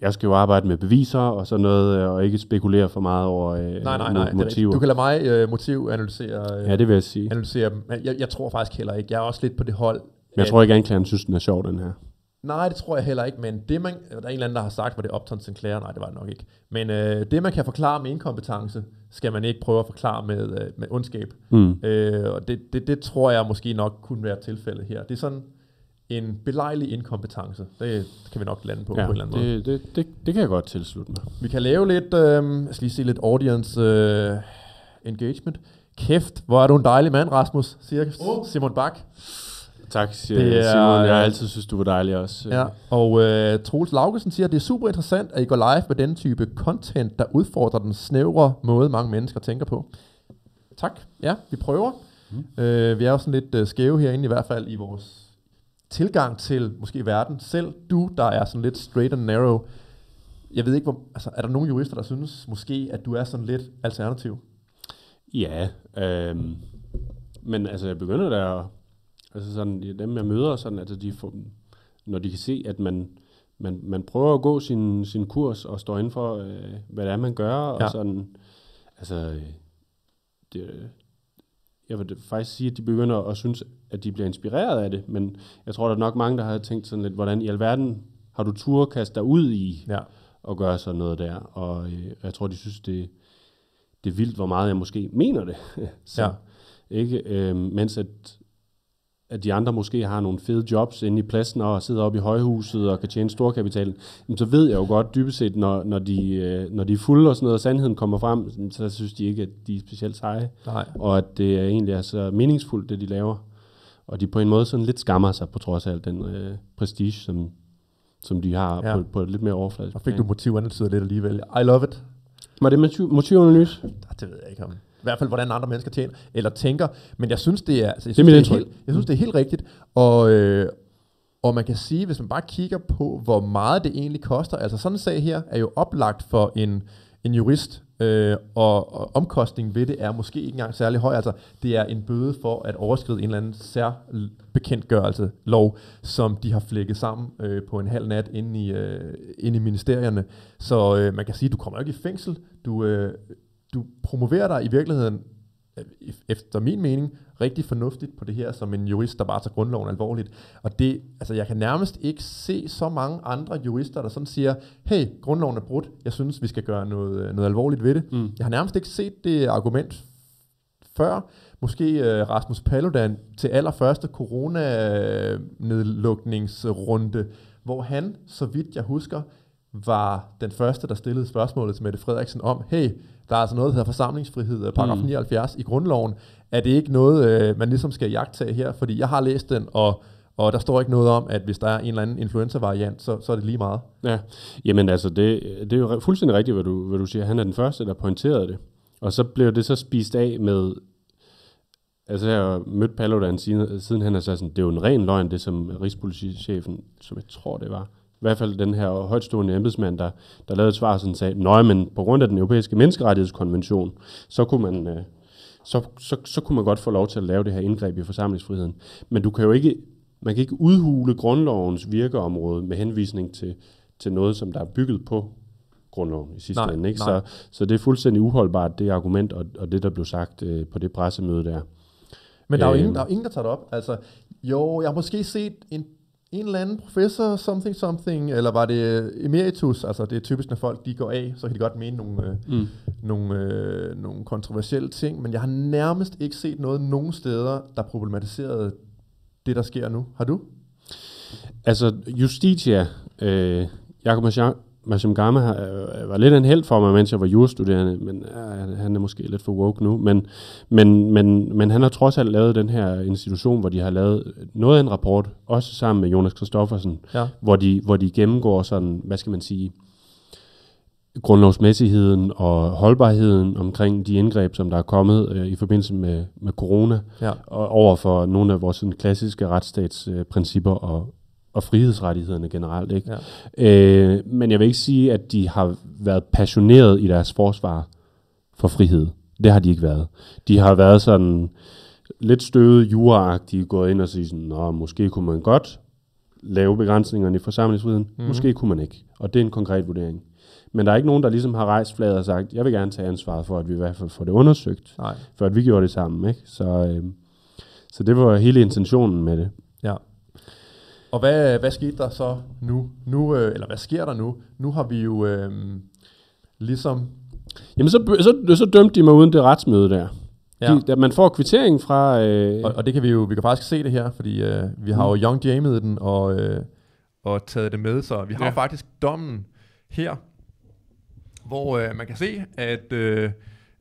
jeg skal jo arbejde med beviser og sådan noget, øh, og ikke spekulere for meget over øh, nej, nej, nej, motiver. Du kan lade mig øh, motiv analysere. Øh, ja, det vil jeg sige. Analysere, men jeg, jeg tror faktisk heller ikke. Jeg er også lidt på det hold. Men jeg tror ikke, anklageren synes, den er sjov, den her. Nej, det tror jeg heller ikke, men det man, der er en eller anden, der har sagt, var det Upton Sinclair, nej, det var det nok ikke. Men øh, det, man kan forklare med inkompetence, skal man ikke prøve at forklare med, øh, med ondskab. Mm. Øh, og det, det, det tror jeg måske nok kunne være tilfældet her. Det er sådan, en belejlig inkompetence. Det kan vi nok lande på ja, på en eller anden det, måde. Det, det, det kan jeg godt tilslutte mig. Vi kan lave lidt, øh, jeg skal lige se lidt audience øh, engagement. Kæft, hvor er du en dejlig mand, Rasmus, siger oh. Simon Bak. Tak, siger det er, Simon. Jeg har altid synes, du var dejlig også. Ja, og øh, Troels Laugesen siger, at det er super interessant, at I går live med den type content, der udfordrer den snævre måde, mange mennesker tænker på. Tak. Ja, vi prøver. Mm. Øh, vi er jo sådan lidt øh, skæve herinde, i hvert fald i vores tilgang til måske verden selv, du, der er sådan lidt straight and narrow, jeg ved ikke, hvor, altså, er der nogen jurister, der synes måske, at du er sådan lidt alternativ? Ja, øh, men altså, jeg begynder da, altså sådan, dem jeg møder, sådan, altså, de får, når de kan se, at man, man, man prøver at gå sin, sin kurs og står inden for, øh, hvad det er, man gør, ja. og sådan, altså, det, jeg vil faktisk sige, at de begynder at synes, at de bliver inspireret af det, men jeg tror, der er nok mange, der har tænkt sådan lidt, hvordan i alverden har du tur kaste dig ud i ja. at gøre sådan noget der, og øh, jeg tror, de synes, det, det er vildt, hvor meget jeg måske mener det. Så, ja. ikke? Øh, mens at at de andre måske har nogle fede jobs inde i pladsen og sidder oppe i højhuset og kan tjene storkapitalen, så ved jeg jo godt dybest set, når, når, de, øh, når de er fulde og sådan noget, og sandheden kommer frem, så synes de ikke, at de er specielt seje. Nej. Og at det er egentlig er så meningsfuldt, det de laver. Og de på en måde sådan lidt skammer sig på trods af alt den øh, prestige, som, som de har ja. på, på et lidt mere overfladisk Og fik plan. du motivanalyser lidt alligevel. I love it. Var det motiv motivanalyse? Ah, det ved jeg ikke om i hvert fald hvordan andre mennesker tjener, eller tænker, men jeg synes, det er, altså, jeg synes, det er, det er helt, jeg synes, det er helt rigtigt, og, øh, og man kan sige, hvis man bare kigger på, hvor meget det egentlig koster, altså sådan en sag her er jo oplagt for en, en jurist, øh, og, og omkostningen ved det er måske ikke engang særlig høj. Altså, det er en bøde for at overskride en eller anden særbekendtgørelse, lov, som de har flækket sammen øh, på en halv nat inde i, øh, inde i ministerierne. Så øh, man kan sige, du kommer ikke i fængsel, du, øh, du promoverer dig i virkeligheden, øh, efter min mening, rigtig fornuftigt på det her, som en jurist, der bare tager grundloven alvorligt. Og det, altså jeg kan nærmest ikke se så mange andre jurister, der sådan siger, hey, grundloven er brudt, jeg synes, vi skal gøre noget, øh, noget alvorligt ved det. Mm. Jeg har nærmest ikke set det argument før. Måske uh, Rasmus Paludan til allerførste coronanedlukningsrunde, hvor han, så vidt jeg husker, var den første, der stillede spørgsmålet til Mette Frederiksen om, hey, der er altså noget, der hedder forsamlingsfrihed, øh, paragraf mm. 79 i grundloven. Er det ikke noget, øh, man ligesom skal jagtage her? Fordi jeg har læst den, og og der står ikke noget om, at hvis der er en eller anden influenza-variant, så, så er det lige meget. Ja, jamen altså, det, det er jo fuldstændig rigtigt, hvad du, hvad du siger. Han er den første, der pointerede det. Og så blev det så spist af med... Altså, jeg har mødt Paludan siden, siden han har sagt sådan, det er jo en ren løgn, det som rigspolitichefen, som jeg tror det var, i hvert fald den her højtstående embedsmand, der, der lavede et svar, sådan sagde, nej, men på grund af den europæiske menneskerettighedskonvention, så kunne man... Øh, så, så, så kunne man godt få lov til at lave det her indgreb i forsamlingsfriheden. Men du kan jo ikke, man kan ikke udhule grundlovens virkeområde med henvisning til, til noget, som der er bygget på grundloven i sidste ende. Ikke? Så, så det er fuldstændig uholdbart, det argument og, og det, der blev sagt øh, på det pressemøde der. Men der er, jo ingen, øhm. der er ingen, der tager det op. Altså, jo, jeg har måske set en en eller anden professor, something something, eller var det øh, emeritus? Altså det er typisk, når folk de går af, så kan de godt mene nogle, øh, mm. nogle, øh, nogle kontroversielle ting, men jeg har nærmest ikke set noget nogen steder, der problematiserede det, der sker nu. Har du? Altså Justitia, øh, Jakob Mashim Gama øh, var lidt en held for mig, mens jeg var jurastuderende, men øh, han er måske lidt for woke nu. Men, men, men, men han har trods alt lavet den her institution, hvor de har lavet noget af en rapport, også sammen med Jonas Kristoffersen, ja. hvor, de, hvor de gennemgår sådan, hvad skal man sige, grundlovsmæssigheden og holdbarheden omkring de indgreb, som der er kommet øh, i forbindelse med, med corona, ja. og over for nogle af vores sådan, klassiske retsstatsprincipper øh, og, og frihedsrettighederne generelt. Ikke? Ja. Øh, men jeg vil ikke sige, at de har været passionerede i deres forsvar for frihed. Det har de ikke været. De har været sådan lidt støde, juraagtige, gået ind og sige sådan, Nå, måske kunne man godt lave begrænsningerne i forsamlingsfriheden. Mm. Måske kunne man ikke. Og det er en konkret vurdering. Men der er ikke nogen, der ligesom har rejst flaget og sagt, jeg vil gerne tage ansvaret for, at vi i hvert fald får det undersøgt, Nej. for at vi gjorde det sammen. Ikke? Så, øh, så det var hele intentionen med det. Og hvad, hvad skete der så nu? nu øh, eller hvad sker der nu? Nu har vi jo øh, ligesom... Jamen, så, så, så dømte de mig uden det retsmøde der. Ja. De, man får kvittering fra... Øh... Og, og det kan vi jo... Vi kan faktisk se det her, fordi øh, vi har mm. jo Young i den, og, øh, og taget det med, så vi har ja. faktisk dommen her, hvor øh, man kan se, at, øh,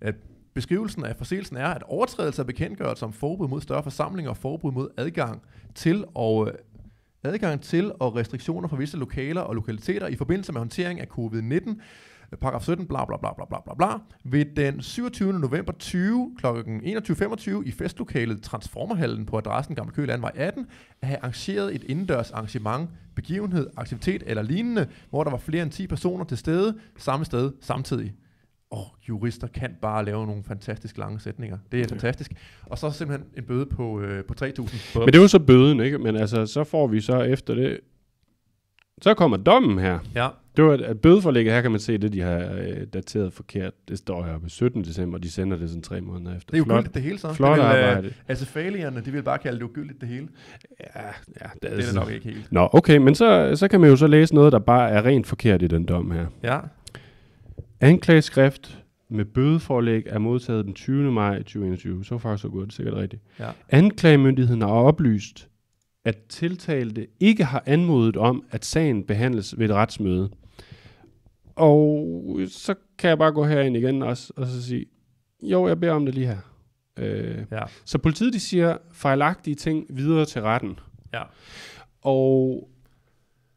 at beskrivelsen af forseelsen er, at overtrædelse af bekendtgørelse om forbud mod større forsamlinger og forbud mod adgang til og adgang til og restriktioner for visse lokaler og lokaliteter i forbindelse med håndtering af covid-19, paragraf 17, bla bla bla bla bla bla bla, ved den 27. november 20 kl. 21.25 i festlokalet Transformerhallen på adressen Gamle Køge Landvej 18 at have arrangeret et indendørs arrangement, begivenhed, aktivitet eller lignende, hvor der var flere end 10 personer til stede samme sted samtidig oh, jurister kan bare lave nogle fantastisk lange sætninger. Det er ja. fantastisk. Og så simpelthen en bøde på, øh, på 3.000. Men det er jo så bøden, ikke? Men altså, så får vi så efter det... Så kommer dommen her. Ja. Det var, et bødeforlægget her kan man se det, de har øh, dateret forkert. Det står her på 17. december, og de sender det sådan tre måneder efter. Det er jo det hele så. Flot det vil, øh, arbejde. Øh, altså falierne, de vil bare kalde det ugyldigt det hele. Ja, ja det, det er det nok ikke helt. Nå, okay, men så, så kan man jo så læse noget, der bare er rent forkert i den dom her. Ja. Anklageskrift med bødeforlæg er modtaget den 20. maj 2021. Så far så godt, sikkert rigtigt. Ja. Anklagemyndigheden har oplyst, at tiltalte ikke har anmodet om, at sagen behandles ved et retsmøde. Og så kan jeg bare gå herind igen og, og så sige, jo, jeg beder om det lige her. Øh, ja. Så politiet de siger fejlagtige ting videre til retten. Ja. Og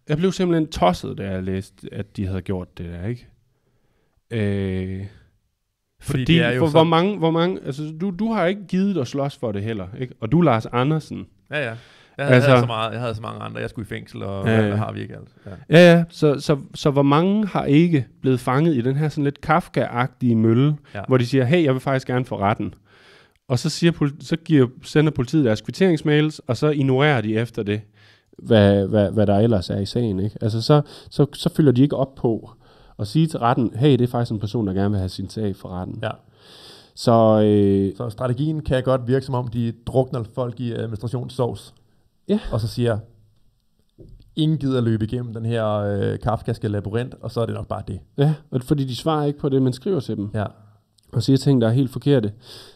jeg blev simpelthen tosset, da jeg læste, at de havde gjort det der, ikke? Øh, fordi, fordi er jo for, så... hvor mange, hvor mange, altså du, du har ikke givet at slås for det heller, ikke? Og du Lars Andersen. Ja, ja. Jeg havde, altså, jeg havde, altså- så meget, jeg havde så mange andre, jeg skulle i fængsel, og ja, ja. har vi ikke alt. Ja, ja, ja. Så, så, så, så hvor mange har ikke blevet fanget i den her sådan lidt Kafka-agtige mølle, ja. hvor de siger, hey, jeg vil faktisk gerne få retten. Og så, siger, så giver, sender politiet deres kvitteringsmails, og så ignorerer de efter det, hvad, hvad, hvad der ellers er i sagen. Ikke? Altså, så, så, så fylder de ikke op på, og sige til retten, hey, det er faktisk en person, der gerne vil have sin sag for retten. Ja. Så, øh, så strategien kan godt virke, som om de drukner folk i administrationssovs, ja. og så siger, ingen gider løbe igennem den her øh, kafkaske labyrint, og så er det nok bare det. Ja, og fordi de svarer ikke på det, man skriver til dem. Ja. Og siger ting, der er helt forkerte.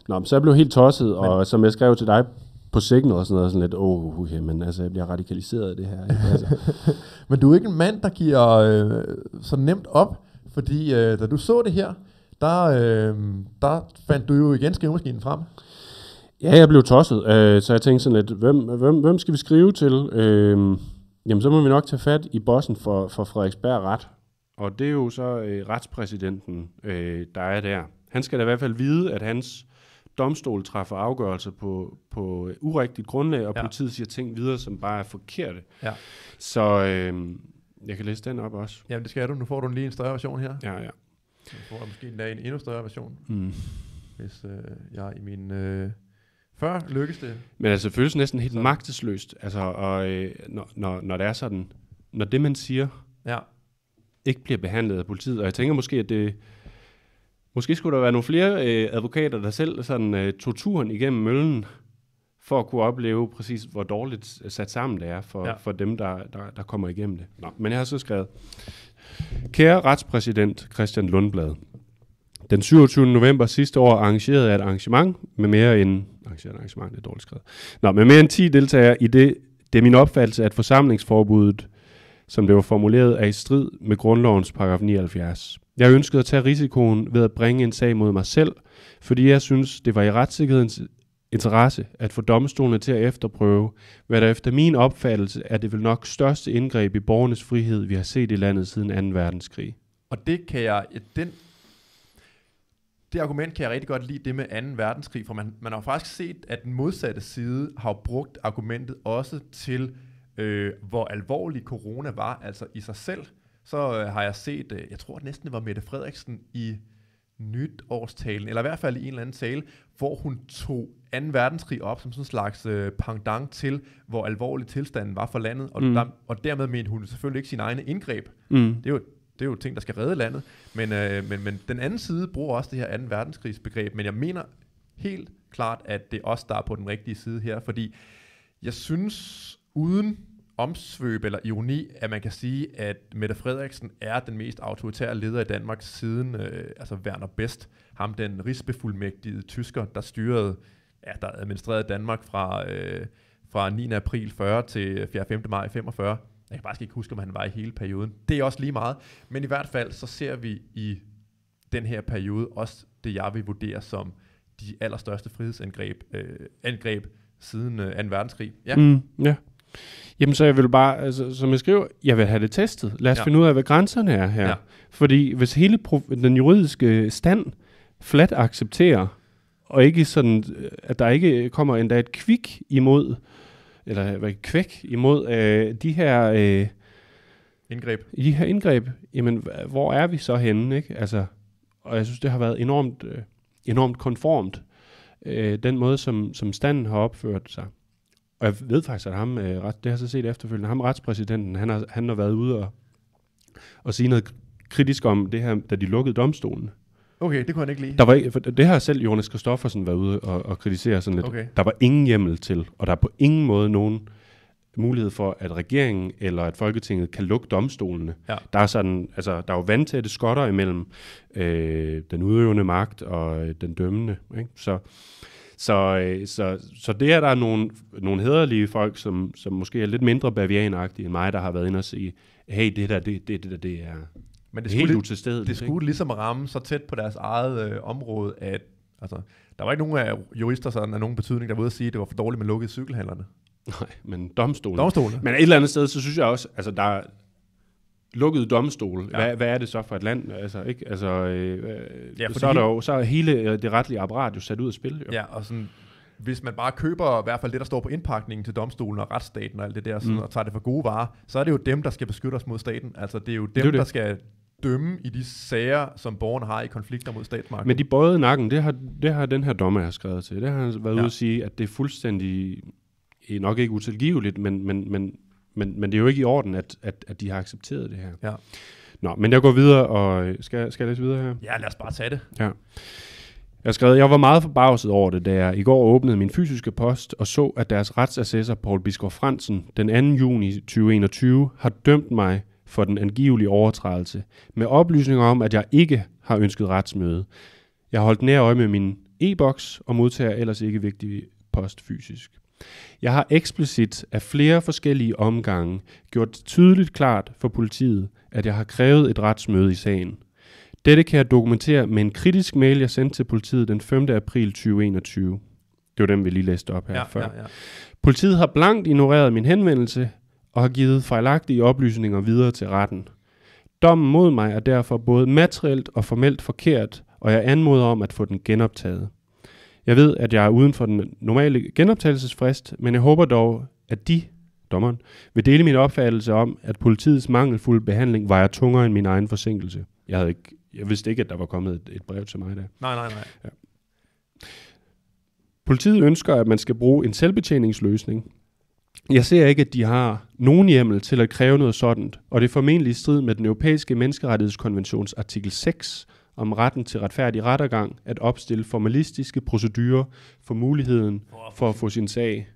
Nå, men så jeg blev helt tosset, men, og som jeg skrev til dig på sengen og sådan noget, sådan lidt, åh, oh, okay, men altså, jeg bliver radikaliseret af det her. Altså. men du er ikke en mand, der giver øh, så nemt op, fordi øh, da du så det her, der, øh, der fandt du jo igen skrivemaskinen frem. Ja, jeg blev tosset, øh, så jeg tænkte sådan lidt, hvem, hvem, hvem skal vi skrive til? Øh, jamen, så må vi nok tage fat i bossen for, for Frederiksberg Ret, og det er jo så øh, retspræsidenten, øh, der er der. Han skal da i hvert fald vide, at hans domstol træffer afgørelse på, på urigtigt grundlag, og ja. politiet siger ting videre, som bare er forkerte. Ja. Så øh, jeg kan læse den op også. Jamen det skal du. Nu får du lige en større version her. Ja, ja. Nu får du måske endda en endnu større version. Mm. Hvis øh, jeg i min... Øh før lykkes det. Men altså, det føles næsten helt så. magtesløst, altså, og, øh, når, når, når det er sådan, når det, man siger, ja. ikke bliver behandlet af politiet. Og jeg tænker måske, at det, Måske skulle der være nogle flere øh, advokater, der selv sådan, øh, tog turen igennem møllen, for at kunne opleve præcis, hvor dårligt øh, sat sammen det er for, ja. for dem, der, der, der kommer igennem det. Nå. Men jeg har så skrevet, kære retspræsident Christian Lundblad, den 27. november sidste år arrangerede jeg et arrangement med mere end... Arrangeret arrangement, det er dårligt skrevet. Nå, med mere end 10 deltagere i det, det er min opfattelse, at forsamlingsforbuddet som det var formuleret, er i strid med grundlovens paragraf 79. Jeg ønskede at tage risikoen ved at bringe en sag mod mig selv, fordi jeg synes, det var i retssikkerhedens interesse at få domstolene til at efterprøve, hvad der efter min opfattelse er det vel nok største indgreb i borgernes frihed, vi har set i landet siden 2. verdenskrig. Og det kan jeg, den, det argument kan jeg rigtig godt lide, det med 2. verdenskrig, for man, man har faktisk set, at den modsatte side har brugt argumentet også til øh, hvor alvorlig corona var, altså i sig selv, så øh, har jeg set, øh, jeg tror at næsten det var Mette Frederiksen i nytårstalen, eller i hvert fald i en eller anden tale, hvor hun tog 2. verdenskrig op som sådan en slags øh, pangdang til, hvor alvorlig tilstanden var for landet, og, mm. der, og dermed mente hun selvfølgelig ikke sin egne indgreb. Mm. Det er jo det er jo ting, der skal redde landet. Men, øh, men, men den anden side bruger også det her 2. verdenskrigsbegreb, men jeg mener helt klart, at det er os, der er på den rigtige side her, fordi jeg synes, uden omsvøb eller ironi, at man kan sige, at Mette Frederiksen er den mest autoritære leder i Danmark siden øh, altså Werner Best, ham den rigsbefuldmægtige tysker, der styrede, ja, der administrerede Danmark fra, øh, fra 9. april 40 til 4. 5. maj 45. Jeg kan faktisk ikke huske, om han var i hele perioden. Det er også lige meget. Men i hvert fald, så ser vi i den her periode også det, jeg vil vurdere som de allerstørste frihedsangreb øh, angreb siden øh, 2. verdenskrig. Ja. Mm, yeah. Jamen, så jeg vil bare, altså, som jeg skriver, jeg vil have det testet. Lad os ja. finde ud af, hvad grænserne er her. Ja. Fordi hvis hele den juridiske stand flat accepterer, og ikke sådan, øh, at der ikke kommer endda et kvik imod, eller hvad, kvæk imod øh, de her... Øh, indgreb. I de her indgreb, jamen, hvor er vi så henne, ikke? Altså, og jeg synes, det har været enormt, øh, enormt konformt, øh, den måde, som, som standen har opført sig. Og jeg ved faktisk, at ham, øh, ret, det har jeg så set efterfølgende, ham retspræsidenten, han har, han har været ude og, og sige noget kritisk om det her, da de lukkede domstolen. Okay, det kunne han ikke lide. Der var ikke, for det har selv Jonas Kristoffersen været ude og, og kritisere sådan lidt. Okay. Der var ingen hjemmel til, og der er på ingen måde nogen mulighed for, at regeringen eller at Folketinget kan lukke domstolene. Ja. Der er sådan, altså, der er jo vandtætte skotter imellem øh, den udøvende magt og øh, den dømmende. Ikke? Så, så, øh, så, så det er der er nogle, nogle hederlige folk, som, som måske er lidt mindre bavianagtige end mig, der har været inde og sige, hey, det der, det, det, det, det er Men det helt skulle, utilstedeligt. Det skulle ikke? ligesom ramme så tæt på deres eget øh, område, at altså, der var ikke nogen af jurister, sådan af nogen betydning, der var ude at sige, at det var for dårligt med lukkede cykelhandlerne. Nej, men domstolen. domstolen. Men et eller andet sted, så synes jeg også, altså der, lukkede domstol, ja. hvad, hvad er det så for et land? Altså, ikke? Altså, øh, øh ja, så, er der jo, så er hele øh, det retlige apparat jo sat ud af spil. Jo. Ja, og sådan, hvis man bare køber i hvert fald det, der står på indpakningen til domstolen og retsstaten og alt det der, sådan, mm. og tager det for gode varer, så er det jo dem, der skal beskytte os mod staten. Altså, det er jo dem, det er det. der skal dømme i de sager, som borgerne har i konflikter mod statsmagten. Men de bøjede nakken, det har, det har den her dommer har skrevet til. Det har han været ja. ude at sige, at det er fuldstændig, nok ikke utilgiveligt, men, men, men men, men det er jo ikke i orden, at, at, at de har accepteret det her. Ja. Nå, men jeg går videre, og skal, skal jeg læse videre her? Ja, lad os bare tage det. Ja. Jeg skrev, jeg var meget forbavset over det, da jeg i går åbnede min fysiske post og så, at deres retsassessor Paul Biskov Fransen den 2. juni 2021 har dømt mig for den angivelige overtrædelse, med oplysninger om, at jeg ikke har ønsket retsmøde. Jeg holdt nær øje med min e-boks og modtager ellers ikke vigtig post fysisk. Jeg har eksplicit af flere forskellige omgange gjort tydeligt klart for politiet, at jeg har krævet et retsmøde i sagen. Dette kan jeg dokumentere med en kritisk mail, jeg sendte til politiet den 5. april 2021. Det var dem, vi lige læste op her ja, før. Ja, ja. Politiet har blankt ignoreret min henvendelse og har givet fejlagtige oplysninger videre til retten. Dommen mod mig er derfor både materielt og formelt forkert, og jeg anmoder om at få den genoptaget. Jeg ved, at jeg er uden for den normale genoptagelsesfrist, men jeg håber dog, at de, dommeren, vil dele min opfattelse om, at politiets mangelfulde behandling vejer tungere end min egen forsinkelse. Jeg, havde ikke, jeg vidste ikke, at der var kommet et, et brev til mig der. Nej, nej, nej. Ja. Politiet ønsker, at man skal bruge en selvbetjeningsløsning. Jeg ser ikke, at de har nogen hjemmel til at kræve noget sådan, og det er formentlig i strid med den europæiske menneskerettighedskonventions artikel 6, om retten til retfærdig rettergang at opstille formalistiske procedurer for muligheden for at få sin sag.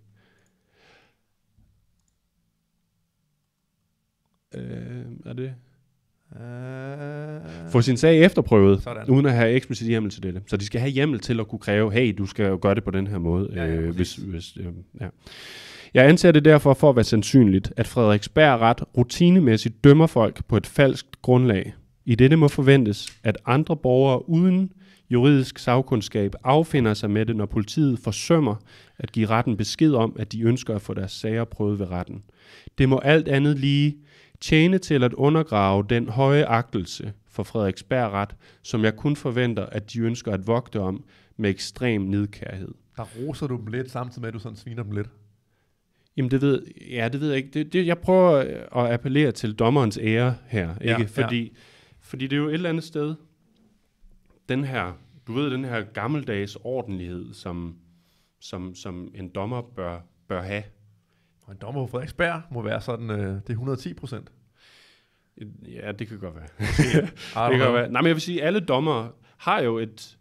Øh, er det? Uh... Få sin sag efterprøvet, Sådan. uden at have eksplicit hjemmel til det. Så de skal have hjemmel til at kunne kræve, hey, du skal jo gøre det på den her måde. Ja, ja, øh, hvis, hvis, øh, ja. Jeg anser det derfor for at være sandsynligt, at Frederiksberg ret rutinemæssigt dømmer folk på et falskt grundlag. I dette må forventes, at andre borgere uden juridisk sagkundskab affinder sig med det, når politiet forsømmer at give retten besked om, at de ønsker at få deres sager prøvet ved retten. Det må alt andet lige tjene til at undergrave den høje agtelse for Frederiksberg ret, som jeg kun forventer, at de ønsker at vogte om med ekstrem nidkærhed. Der roser du dem lidt, samtidig med, at du sådan sviner dem lidt. Jamen det ved, ja, det ved jeg ikke. Det, det, jeg prøver at appellere til dommerens ære her, ikke? Ja, Fordi ja fordi det er jo et eller andet sted, den her, du ved, den her gammeldags ordentlighed, som, som, som en dommer bør, bør have. Og en dommer på Frederiksberg må være sådan, øh, det er 110 procent. Ja, det kan godt være. det kan godt være. Nej, men jeg vil sige, alle dommer har jo et,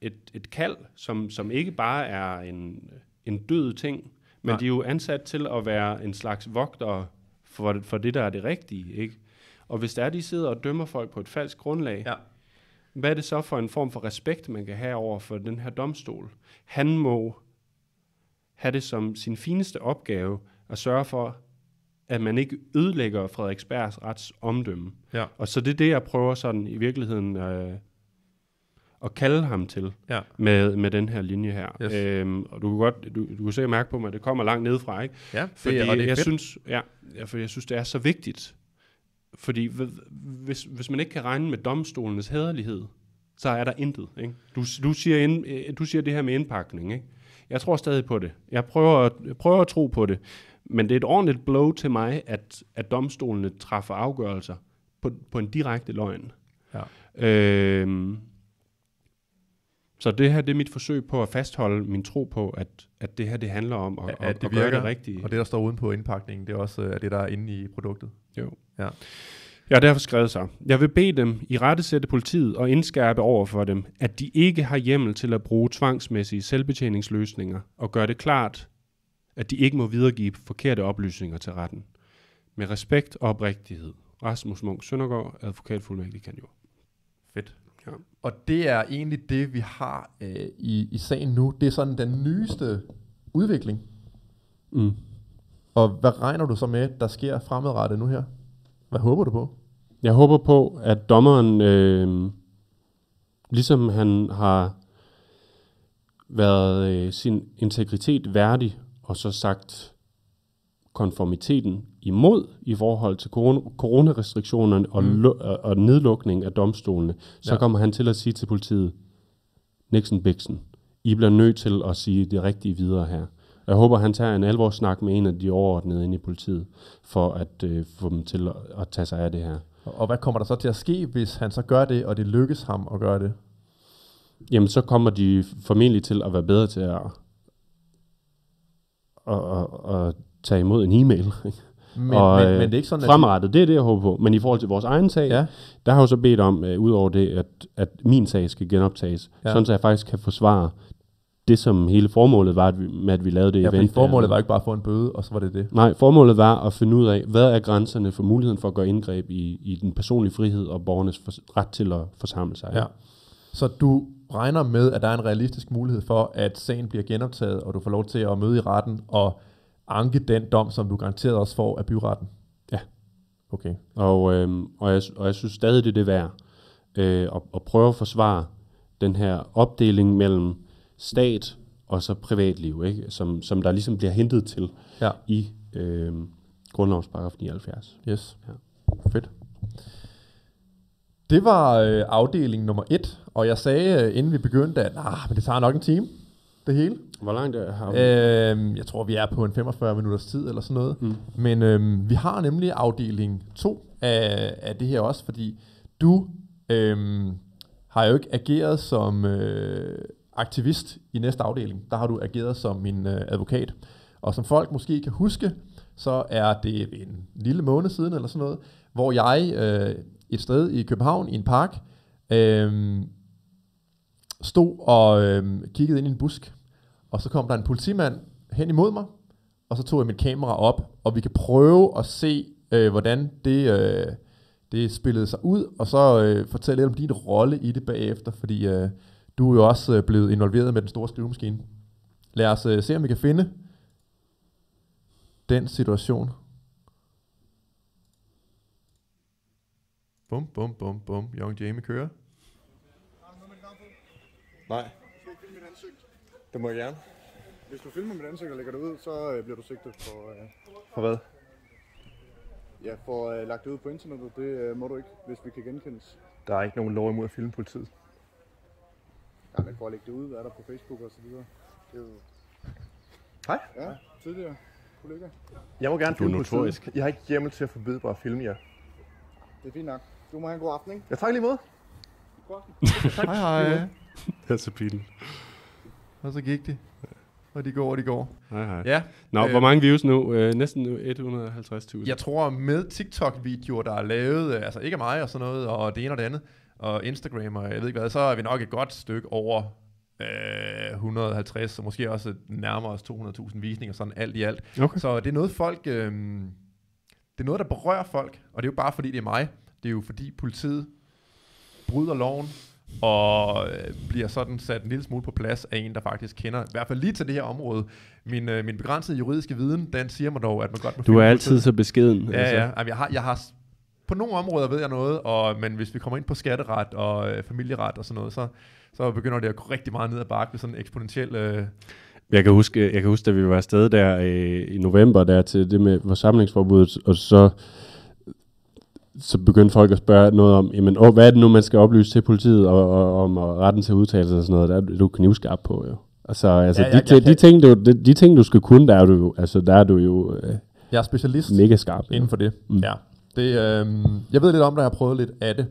et, et kald, som, som ikke bare er en, en død ting, men Nej. de er jo ansat til at være en slags vogter for, for det, der er det rigtige. Ikke? Og hvis det er, de sidder og dømmer folk på et falsk grundlag, ja. hvad er det så for en form for respekt, man kan have over for den her domstol? Han må have det som sin fineste opgave at sørge for, at man ikke ødelægger Frederiksbergs rets omdømme. Ja. Og så det er det, jeg prøver sådan i virkeligheden øh, at kalde ham til ja. med, med den her linje her. Yes. Øhm, og du kan godt, du, du kan se mærke på mig, at det kommer langt nedefra, ikke? Ja, fordi, fordi, og det er jeg fedt. synes, ja, for jeg synes, det er så vigtigt, fordi hvis, hvis man ikke kan regne med domstolenes hederlighed, så er der intet. Ikke? Du, du, siger ind, øh, du siger det her med indpakning. Ikke? Jeg tror stadig på det. Jeg prøver, at, jeg prøver at tro på det. Men det er et ordentligt blow til mig, at, at domstolene træffer afgørelser på, på en direkte løgn. Ja. Øhm, så det her det er mit forsøg på at fastholde min tro på, at, at det her det handler om at, at, at, det at virker, gøre det rigtige. Og det, der står uden på indpakningen, det er også øh, er det, der er inde i produktet. Jo. Ja. Jeg har derfor skrevet sig. Jeg vil bede dem i rette sætte politiet og indskærpe over for dem, at de ikke har hjemmel til at bruge tvangsmæssige selvbetjeningsløsninger og gøre det klart, at de ikke må videregive forkerte oplysninger til retten. Med respekt og oprigtighed. Rasmus Munk Søndergaard, advokatfuldmægtig jo. Fedt. Ja. Og det er egentlig det, vi har øh, i, i sagen nu. Det er sådan den nyeste udvikling. Mm. Og hvad regner du så med, der sker fremadrettet nu her? Hvad håber du på? Jeg håber på, at dommeren, øh, ligesom han har været øh, sin integritet værdig, og så sagt konformiteten imod i forhold til corona, coronarestriktionerne og, mm. og, øh, og nedlukning af domstolene, så ja. kommer han til at sige til politiet, Nixon Bixen, I bliver nødt til at sige det rigtige videre her. Jeg håber, han tager en alvor snak med en af de overordnede inde i politiet, for at øh, få dem til at, at tage sig af det her. Og hvad kommer der så til at ske, hvis han så gør det, og det lykkes ham at gøre det? Jamen, så kommer de formentlig til at være bedre til at, at, at, at tage imod en e-mail. Men, og, men, øh, men det er ikke sådan, at Fremrettet, det er det, jeg håber på. Men i forhold til vores egen sag, ja. der har jeg så bedt om, øh, udover det, at, at min sag skal genoptages, ja. sådan så jeg faktisk kan forsvare det, som hele formålet var at vi, med, at vi lavede det ja, event. formålet der. var ikke bare at få en bøde, og så var det det. Nej, formålet var at finde ud af, hvad er grænserne for muligheden for at gøre indgreb i, i den personlige frihed og borgernes for, ret til at forsamle sig. Ja. Så du regner med, at der er en realistisk mulighed for, at sagen bliver genoptaget, og du får lov til at møde i retten og anke den dom, som du garanteret også får af byretten. Ja. Okay. Og, øh, og, jeg, og jeg synes stadig, det er det værd øh, at, at prøve at forsvare den her opdeling mellem stat og så privatliv, ikke? Som, som der ligesom bliver hentet til ja. i øh, grundlovens paragraf 79. Yes. Ja. Fedt. Det var øh, afdeling nummer et, og jeg sagde, øh, inden vi begyndte, at nah, men det tager nok en time det hele. Hvor langt øh, har vi? Øhm, jeg tror, vi er på en 45 minutters tid eller sådan noget. Mm. Men øhm, vi har nemlig afdeling 2 af, af det her også, fordi du øhm, har jo ikke ageret som øh, aktivist i næste afdeling. Der har du ageret som min øh, advokat. Og som folk måske kan huske, så er det en lille måned siden eller sådan noget, hvor jeg øh, et sted i København i en park øh, stod og øh, kiggede ind i en busk og så kom der en politimand hen imod mig, og så tog jeg mit kamera op, og vi kan prøve at se, øh, hvordan det, øh, det spillede sig ud, og så øh, fortælle lidt om din rolle i det bagefter, fordi øh, du er jo også øh, blevet involveret med den store skrivemaskine. Lad os øh, se, om vi kan finde den situation. Bum, bum, bum, bum. Young Jamie kører. Nej. Det må jeg gerne. Hvis du filmer mit ansigt og lægger det ud, så øh, bliver du sigtet for... Øh... For hvad? Ja, for at øh, lagt det ud på internettet, det øh, må du ikke, hvis vi kan genkendes. Der er ikke nogen lov imod at filme politiet. Ja, men for at lægge det ud, er der på Facebook og så videre. Det er jo... Hej. Ja, tidligere kollega. Jeg må gerne du filme politiet. Jeg har ikke hjemmel til at forbyde bare at filme jer. Det er fint nok. Du må have en god aften, ikke? Jeg tak lige måde. God aften. hej hej. Det er så pinligt. Og så gik de. Og de går, og de går. Hej, hej. Ja. Nå, øh, hvor mange views nu? Øh, næsten 150.000. Jeg tror med TikTok-videoer, der er lavet, øh, altså ikke af mig og sådan noget, og det ene og det andet, og Instagram og jeg ved ikke hvad, så er vi nok et godt stykke over øh, 150, og måske også nærmere os 200.000 visninger, sådan alt i alt. Okay. Så det er noget folk, øh, det er noget, der berører folk, og det er jo bare fordi, det er mig. Det er jo fordi politiet bryder loven, og øh, bliver sådan sat en lille smule på plads af en, der faktisk kender, i hvert fald lige til det her område. Min, øh, min begrænsede juridiske viden, den siger mig dog, at man godt må Du er altid så beskeden. Ja, altså. ja. Altså, jeg har, jeg har på nogle områder ved jeg noget, og, men hvis vi kommer ind på skatteret og øh, familieret og sådan noget, så, så begynder det at gå rigtig meget ned ad bakke med sådan en eksponentiel... Øh, jeg kan, huske, jeg kan huske, da vi var afsted der øh, i november der til det med forsamlingsforbuddet, og så så begyndte folk at spørge noget om, jamen, åh, hvad er det nu, man skal oplyse til politiet og, og, om og retten til udtalelse og sådan noget. Der er du knivskarp på, jo. Altså, altså ja, de, jeg, jeg, de, de, ting, du, de, de ting, du skal kunne, der er du, altså, der er du jo... Øh, jeg er specialist mega skarp, inden for det. Mm. Ja. det øh, jeg ved lidt om da jeg har prøvet lidt af det.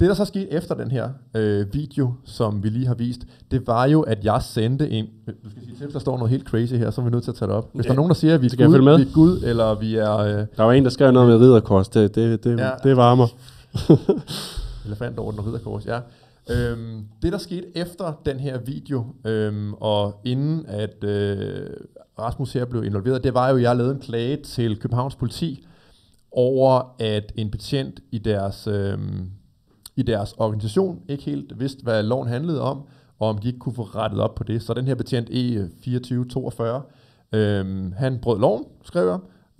Det, der så skete efter den her øh, video, som vi lige har vist, det var jo, at jeg sendte en... Du øh, skal sige til, der står noget helt crazy her, så er vi nødt til at tage det op. Hvis ja. der er nogen, der siger, at vi er, Gud, vi er Gud, eller vi er... Øh, der var en, der skrev noget med ridderkors. Det, det, det, ja. det varmer. Elefantorden og ridderkors, ja. Øhm, det, der skete efter den her video, øhm, og inden at øh, Rasmus her blev involveret, det var jo, at jeg lavede en klage til Københavns politi over, at en betjent i deres... Øh, i deres organisation ikke helt vidste, hvad loven handlede om, og om de ikke kunne få rettet op på det. Så den her betjent E2442, øhm, han brød loven, skrev jeg,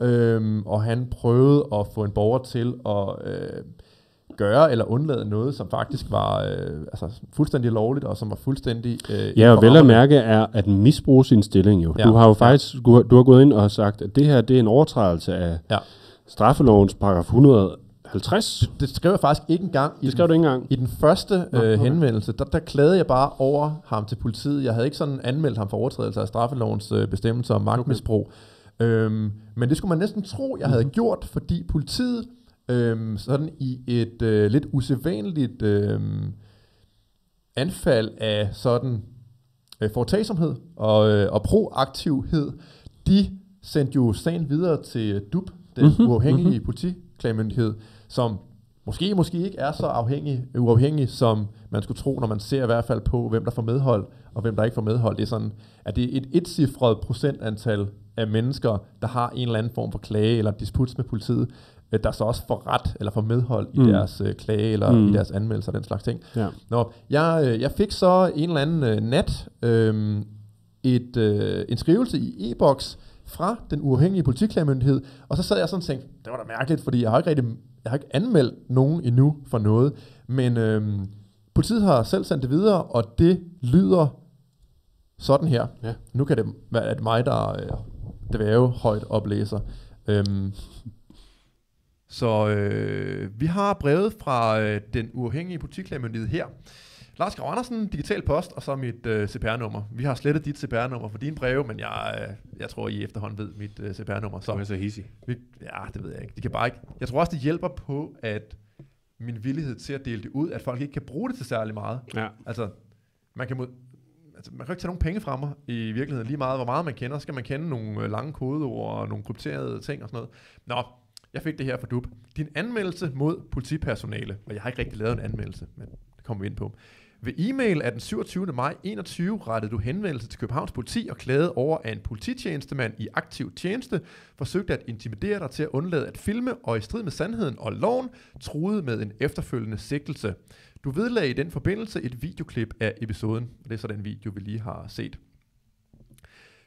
øhm, og han prøvede at få en borger til at øh, gøre eller undlade noget, som faktisk var øh, altså, fuldstændig lovligt, og som var fuldstændig... Øh, ja, og vel at mærke er at misbruge sin stilling jo. Ja. Du har jo faktisk du har, du har gået ind og sagt, at det her det er en overtrædelse af ja. straffelovens paragraf 100 50? Det skrev jeg faktisk ikke engang. I det skrev den, du ikke engang? I den første Nå, øh, okay. øh, henvendelse, der, der klagede jeg bare over ham til politiet. Jeg havde ikke sådan anmeldt ham for overtrædelse af straffelovens øh, bestemmelser om magtmisbrug. Okay. Øhm, men det skulle man næsten tro, jeg havde mm-hmm. gjort, fordi politiet øhm, sådan i et øh, lidt usædvanligt øh, anfald af sådan øh, foretagsomhed og, øh, og proaktivhed, de sendte jo sagen videre til DUP, den mm-hmm. uafhængige mm-hmm. politiklagemyndighed, som måske måske ikke er så afhængig, uafhængig, som man skulle tro, når man ser i hvert fald på, hvem der får medhold, og hvem der ikke får medhold. Det er sådan, at det er et etcifret procentantal af mennesker, der har en eller anden form for klage eller disputs med politiet, øh, der så også får ret eller får medhold i mm. deres øh, klage eller mm. i deres anmeldelser og den slags ting. Ja. Nå, jeg, øh, jeg fik så en eller anden øh, nat øh, et, øh, en skrivelse i e-boks, fra den uafhængige politiklagmyndighed, og så sad jeg sådan og tænkte, det var da mærkeligt, fordi jeg har ikke rigtig, jeg har ikke anmeldt nogen endnu for noget, men øhm, politiet har selv sendt det videre, og det lyder sådan her. Ja. Nu kan det være, at mig, der øh, dvæve højt oplæser. Øhm. Så øh, vi har brevet fra øh, den uafhængige politiklagmyndighed her. Lars Grav Andersen, Digital Post, og så mit øh, CPR-nummer. Vi har slettet dit CPR-nummer for dine breve, men jeg, øh, jeg tror, I efterhånden ved mit øh, CPR-nummer. Så, Det er så hissig. Vi, ja, det ved jeg ikke. De kan bare ikke. Jeg tror også, det hjælper på, at min villighed til at dele det ud, at folk ikke kan bruge det til særlig meget. Ja. Altså, man kan mod, altså, man kan ikke tage nogen penge fra mig i virkeligheden. Lige meget, hvor meget man kender, skal man kende nogle øh, lange kodeord og nogle krypterede ting og sådan noget. Nå, jeg fik det her fra DUP. Din anmeldelse mod politipersonale, og jeg har ikke rigtig lavet en anmeldelse, men det kommer vi ind på. Ved e-mail af den 27. maj 21 rettede du henvendelse til Københavns politi og klagede over, at en polititjenestemand i aktiv tjeneste forsøgte at intimidere dig til at undlade at filme og i strid med sandheden og loven truede med en efterfølgende sigtelse. Du vedlagde i den forbindelse et videoklip af episoden. Det er så den video, vi lige har set.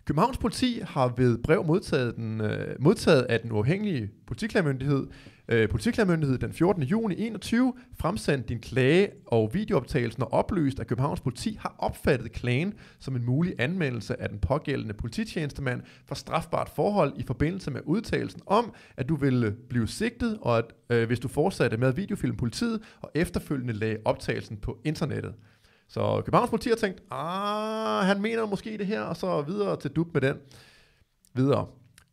Københavns politi har ved brev modtaget, den, øh, modtaget af den uafhængige politiklærmyndighed, øh, politiklærmyndighed den 14. juni 21 fremsendt din klage og videooptagelsen og oplyst, at Københavns politi har opfattet klagen som en mulig anmeldelse af den pågældende polititjenestemand for strafbart forhold i forbindelse med udtalelsen om, at du ville blive sigtet, og at øh, hvis du fortsatte med at videofilme politiet og efterfølgende lagde optagelsen på internettet. Så Københavns politi har tænkt, ah, han mener måske det her, og så videre til dub med den. Videre.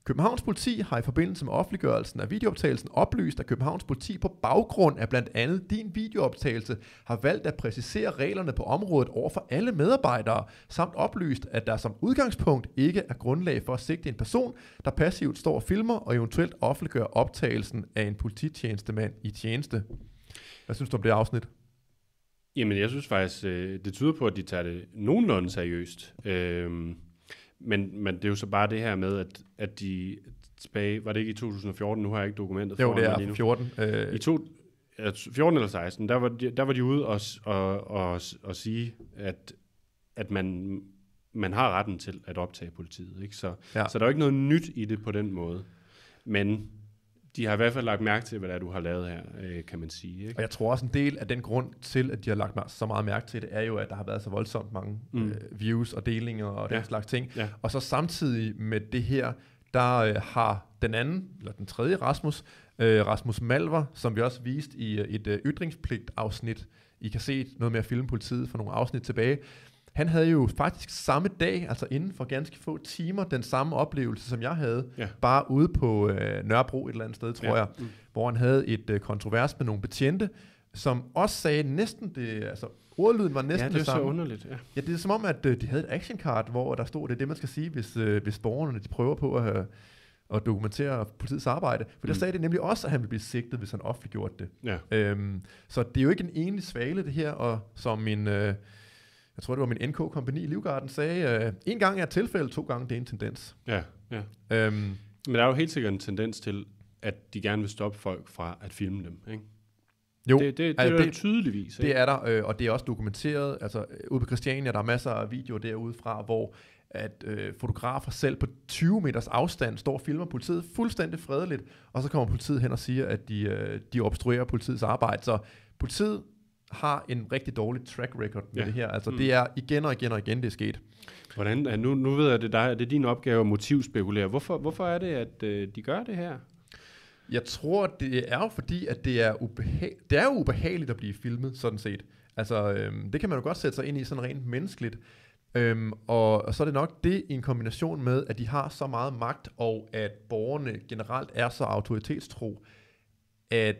Københavns politi har i forbindelse med offentliggørelsen af videooptagelsen oplyst, at Københavns politi på baggrund af blandt andet din videooptagelse har valgt at præcisere reglerne på området over for alle medarbejdere, samt oplyst, at der som udgangspunkt ikke er grundlag for at sigte en person, der passivt står og filmer og eventuelt offentliggør optagelsen af en polititjenestemand i tjeneste. Hvad synes du om det afsnit? Jamen, jeg synes faktisk, øh, det tyder på, at de tager det nogenlunde seriøst. Øhm, men, men det er jo så bare det her med, at, at de tilbage, var det ikke i 2014, nu har jeg ikke dokumentet jo, det er lige 14. Øh... I to, 14 eller 16, der var de, der var de ude og, og, og, og sige, at, at man, man har retten til at optage politiet. Ikke? Så, ja. så der er jo ikke noget nyt i det på den måde. Men de har i hvert fald lagt mærke til, hvad det er, du har lavet her, øh, kan man sige. Ikke? Og jeg tror også, en del af den grund til, at de har lagt så meget mærke til det, er jo, at der har været så voldsomt mange mm. øh, views og delinger og ja. den slags ting. Ja. Og så samtidig med det her, der øh, har den anden, eller den tredje Rasmus, øh, Rasmus Malver, som vi også viste i øh, et øh, ytringspligt-afsnit, I kan se noget med at filme politiet for nogle afsnit tilbage, han havde jo faktisk samme dag, altså inden for ganske få timer, den samme oplevelse, som jeg havde, ja. bare ude på øh, Nørrebro et eller andet sted, tror ja. jeg, mm. hvor han havde et øh, kontrovers med nogle betjente, som også sagde næsten det, altså ordlyden var næsten ja, det, det samme. Ja, det er så underligt. Ja. ja, det er som om, at øh, de havde et action card, hvor der stod, det er det, man skal sige, hvis, øh, hvis borgerne de prøver på at, øh, at dokumentere politiets arbejde. For mm. der sagde det nemlig også, at han ville blive sigtet, hvis han offentliggjorde det. Ja. Øhm, så det er jo ikke en enlig svale, det her, og som min... Øh, jeg tror det var min NK-kompani i Livgarden, sagde, øh, en gang er et tilfælde, to gange det er en tendens. Ja, ja. Øhm, Men der er jo helt sikkert en tendens til, at de gerne vil stoppe folk fra at filme dem, ikke? Jo, det, det, det, altså, det er tydeligvis. Ikke? Det er der, øh, og det er også dokumenteret. Altså, øh, ude på Christiania, der er masser af videoer derude fra, hvor at øh, fotografer selv på 20 meters afstand står og filmer politiet fuldstændig fredeligt, og så kommer politiet hen og siger, at de, øh, de obstruerer politiets arbejde. Så politiet har en rigtig dårlig track record med ja. det her. Altså mm. det er igen og igen og igen, det er sket. Hvordan, nu, nu ved jeg, at det, der, er det din opgave at motivspekulere. Hvorfor, hvorfor er det, at øh, de gør det her? Jeg tror, det er jo fordi, at det er, ubeha- det er jo ubehageligt at blive filmet, sådan set. Altså, øhm, det kan man jo godt sætte sig ind i sådan rent menneskeligt. Øhm, og, og så er det nok det i en kombination med, at de har så meget magt, og at borgerne generelt er så autoritetstro, at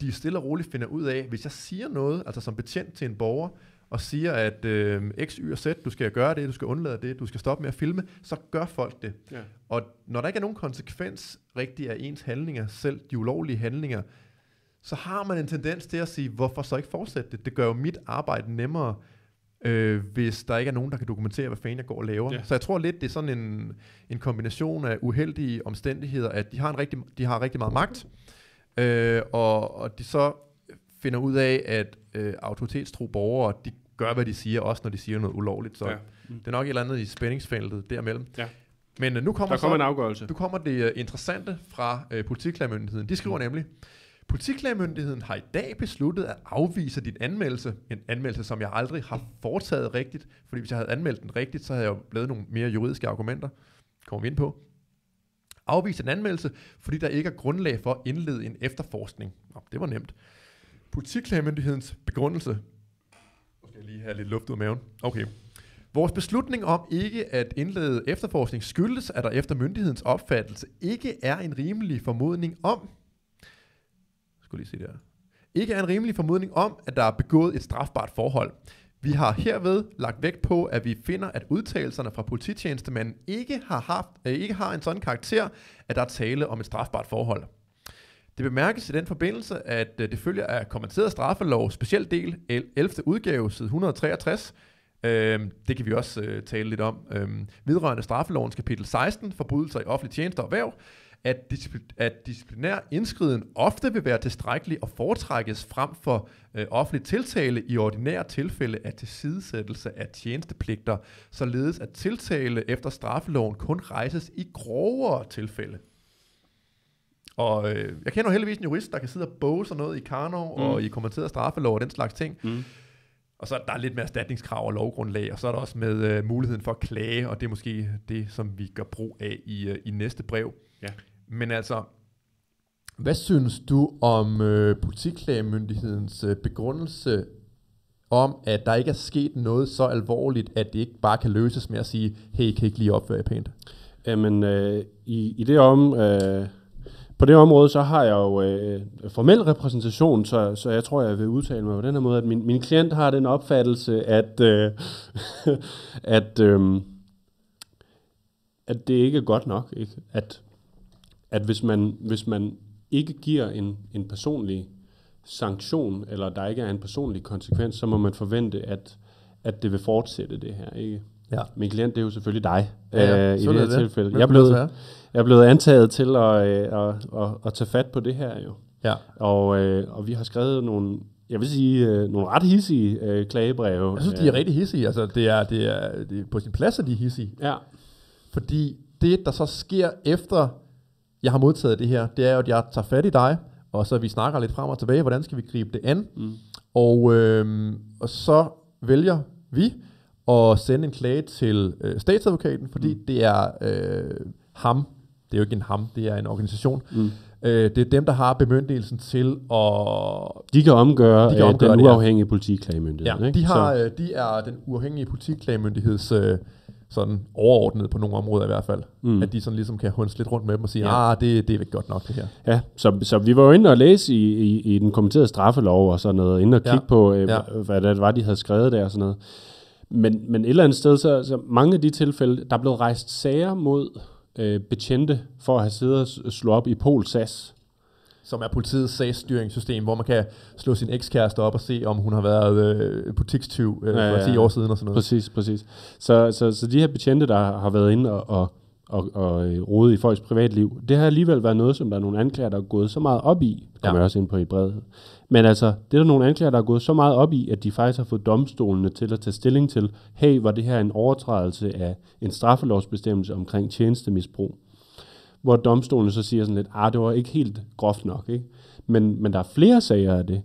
de stille og roligt finder ud af, hvis jeg siger noget, altså som betjent til en borger, og siger, at øh, X, Y og Z, du skal gøre det, du skal undlade det, du skal stoppe med at filme, så gør folk det. Ja. Og når der ikke er nogen konsekvens rigtig af ens handlinger, selv de ulovlige handlinger, så har man en tendens til at sige, hvorfor så ikke fortsætte det? Det gør jo mit arbejde nemmere, øh, hvis der ikke er nogen, der kan dokumentere, hvad fanden jeg går og laver. Ja. Så jeg tror lidt, det er sådan en, en kombination af uheldige omstændigheder, at de har, en rigtig, de har rigtig meget magt, Øh, og, og de så finder ud af, at øh, autoritetstro borgere, de gør, hvad de siger, også når de siger noget ulovligt. Så ja. mm. det er nok et eller andet i spændingsfeltet derimellem. Ja. Men øh, nu kommer, der kommer så, en afgørelse. Nu kommer det øh, interessante fra øh, politiklagmyndigheden. De skriver mm. nemlig, Politiklagmyndigheden har i dag besluttet at afvise din anmeldelse. En anmeldelse, som jeg aldrig har foretaget rigtigt. Fordi hvis jeg havde anmeldt den rigtigt, så havde jeg jo lavet nogle mere juridiske argumenter. Kommer vi ind på afvist en anmeldelse, fordi der ikke er grundlag for at indlede en efterforskning. Nå, det var nemt. Politiklagemyndighedens begrundelse. Nu skal jeg lige have lidt luft ud af maven. Okay. Vores beslutning om ikke at indlede efterforskning skyldes, at der efter myndighedens opfattelse ikke er en rimelig formodning om, skulle lige se der, ikke er en rimelig formodning om, at der er begået et strafbart forhold. Vi har herved lagt vægt på, at vi finder, at udtalelserne fra polititjenestemanden ikke har, haft, øh, ikke har en sådan karakter, at der er tale om et strafbart forhold. Det bemærkes i den forbindelse, at øh, det følger af kommenteret straffelov, speciel del 11. udgave, side 163. Øh, det kan vi også øh, tale lidt om. Øh, vidrørende straffelovens kapitel 16, forbrydelser i offentlig tjeneste og erhverv, at, discipl- at disciplinær indskriden ofte vil være tilstrækkelig og foretrækkes frem for øh, offentlig tiltale i ordinære tilfælde af tilsidesættelse af tjenestepligter, således at tiltale efter straffeloven kun rejses i grovere tilfælde. Og øh, jeg kender jo heldigvis en jurist, der kan sidde og boge sådan noget i Karnov mm. og i kommenteret straffelov og den slags ting. Mm. Og så er der lidt mere erstatningskrav og lovgrundlag, og så er der også med øh, muligheden for at klage, og det er måske det, som vi gør brug af i, øh, i næste brev. Ja. Men altså, hvad synes du om øh, politiklægemyndighedens øh, begrundelse om, at der ikke er sket noget så alvorligt, at det ikke bare kan løses med at sige, hey, kan ikke lige opføre jer pænt? Jamen, øh, i, i det om, øh, på det område, så har jeg jo øh, formel repræsentation, så, så jeg tror, jeg vil udtale mig på den her måde, at min, min klient har den opfattelse, at, øh, at, øh, at det ikke er godt nok, ikke? at at hvis man, hvis man ikke giver en, en personlig sanktion, eller der ikke er en personlig konsekvens, så må man forvente, at, at det vil fortsætte det her, ikke? Ja. Min klient, det er jo selvfølgelig dig ja, ja. Øh, i det her det. tilfælde. jeg er, blevet, jeg er blevet antaget til at, øh, at, at, at tage fat på det her jo. Ja. Og, øh, og vi har skrevet nogle, jeg vil sige, øh, nogle ret hissige øh, klagebreve. Jeg synes, de er øh. rigtig hissige. Altså, det er, det er, det er på sin plads, at de er hissige. Ja. Fordi det, der så sker efter jeg har modtaget det her, det er jo, at jeg tager fat i dig, og så vi snakker lidt frem og tilbage, hvordan skal vi gribe det an? Mm. Og, øh, og så vælger vi at sende en klage til øh, statsadvokaten, fordi mm. det er øh, ham, det er jo ikke en ham, det er en organisation, mm. Øh, det er dem, der har bemyndigelsen til at... De kan omgøre, de kan øh, omgøre den uafhængige politiklagemyndighed. Ja, ikke? De, har, øh, de er den uafhængige politiklagemyndigheds øh, sådan overordnet på nogle områder i hvert fald. Mm. At de sådan ligesom kan hunse lidt rundt med dem og sige, ja. ah, det, det er ikke godt nok det her. Ja, så, så vi var jo inde og læse i, i, i den kommenterede straffelov og sådan noget, inde og kigge ja. på, øh, ja. hvad det var, de havde skrevet der og sådan noget. Men, men et eller andet sted, så, så mange af de tilfælde, der blev rejst sager mod øh, betjente for at have siddet og slå op i Pol SAS som er politiets sagsstyringssystem, hvor man kan slå sin ekskæreste op og se, om hun har været øh, butikstyv øh, ja, ja, for 10 år siden og sådan noget. Præcis, præcis. Så, så, så de her betjente, der har været inde og, og, og, og øh, rode i folks privatliv, det har alligevel været noget, som der er nogle anklager, der er gået så meget op i, kommer ja. også ind på i bredhed. Men altså, det er der nogle anklager, der er gået så meget op i, at de faktisk har fået domstolene til at tage stilling til, hey, var det her en overtrædelse af en straffelovsbestemmelse omkring tjenestemisbrug? hvor domstolen så siger sådan lidt, ah, det var ikke helt groft nok, ikke? Men, men der er flere sager af det,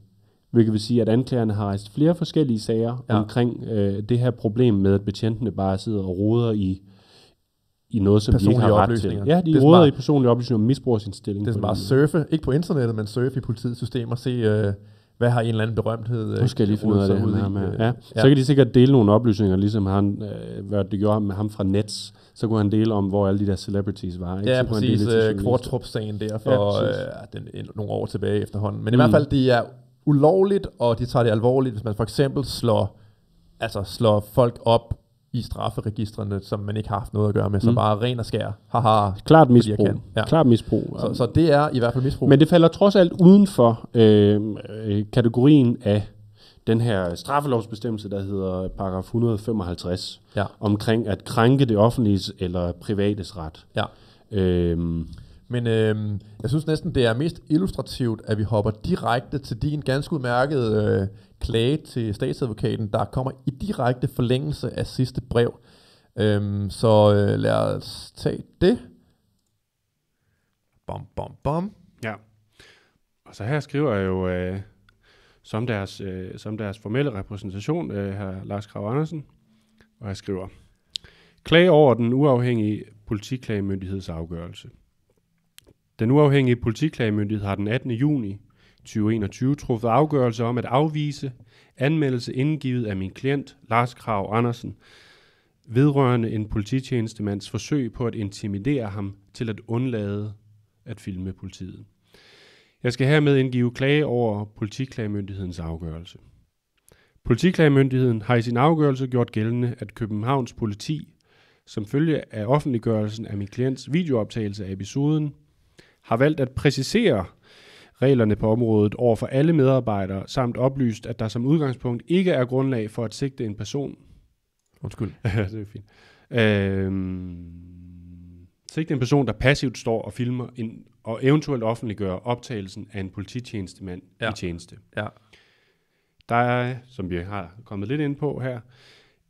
hvilket vil sige, at anklagerne har rejst flere forskellige sager ja. omkring øh, det her problem med, at betjentene bare sidder og roder i i noget, som de ikke har ret til. Ja, de roder i personlige oplysninger og misbruger sin stilling. Det er bare surfe, ikke på internettet, men surfe i politiets system og se, øh, hvad har en eller anden berømthed. Nu skal jeg lige øh, finde ud af det. med. Øh, ja. ja. Så kan de sikkert dele nogle oplysninger, ligesom han, øh, hvad det gjorde med ham fra Nets, så kunne han dele om, hvor alle de der celebrities var. Ikke? Ja, så præcis. Øh, Kvartrup-sagen der for ja, øh, ah, den, en, nogle år tilbage efterhånden. Men i hvert mm. fald, det er ulovligt, og de tager det alvorligt, hvis man for eksempel slår, altså slår folk op i strafferegistrene, som man ikke har haft noget at gøre med, så mm. bare ren og skær. Haha. Klart misbrug. Ja. Klart misbrug. Så, så det er i hvert fald misbrug. Men det falder trods alt uden for øh, øh kategorien af den her straffelovsbestemmelse, der hedder paragraf 155, ja. omkring at krænke det offentliges eller privates ret. Ja. Øhm, men øh, jeg synes næsten, det er mest illustrativt, at vi hopper direkte til din ganske udmærkede øh, klage til statsadvokaten, der kommer i direkte forlængelse af sidste brev. Øhm, så øh, lad os tage det. Bom, bom, bom. Ja. Og så her skriver jeg jo øh, som deres, øh, som deres formelle repræsentation, øh, her Lars Krav Andersen, og jeg skriver, klage over den uafhængige afgørelse. Den uafhængige politiklagemyndighed har den 18. juni 2021 truffet afgørelse om at afvise anmeldelse indgivet af min klient Lars Krav Andersen vedrørende en polititjenestemands forsøg på at intimidere ham til at undlade at filme politiet. Jeg skal hermed indgive klage over politiklagemyndighedens afgørelse. Politiklagemyndigheden har i sin afgørelse gjort gældende, at Københavns politi, som følge af offentliggørelsen af min klients videooptagelse af episoden, har valgt at præcisere reglerne på området over for alle medarbejdere, samt oplyst, at der som udgangspunkt ikke er grundlag for at sigte en person. Undskyld. det er fint. Øhm, sigte en person, der passivt står og filmer en og eventuelt offentliggøre optagelsen af en polititjenestemand ja. i tjeneste. Ja. Der er, som vi har kommet lidt ind på her,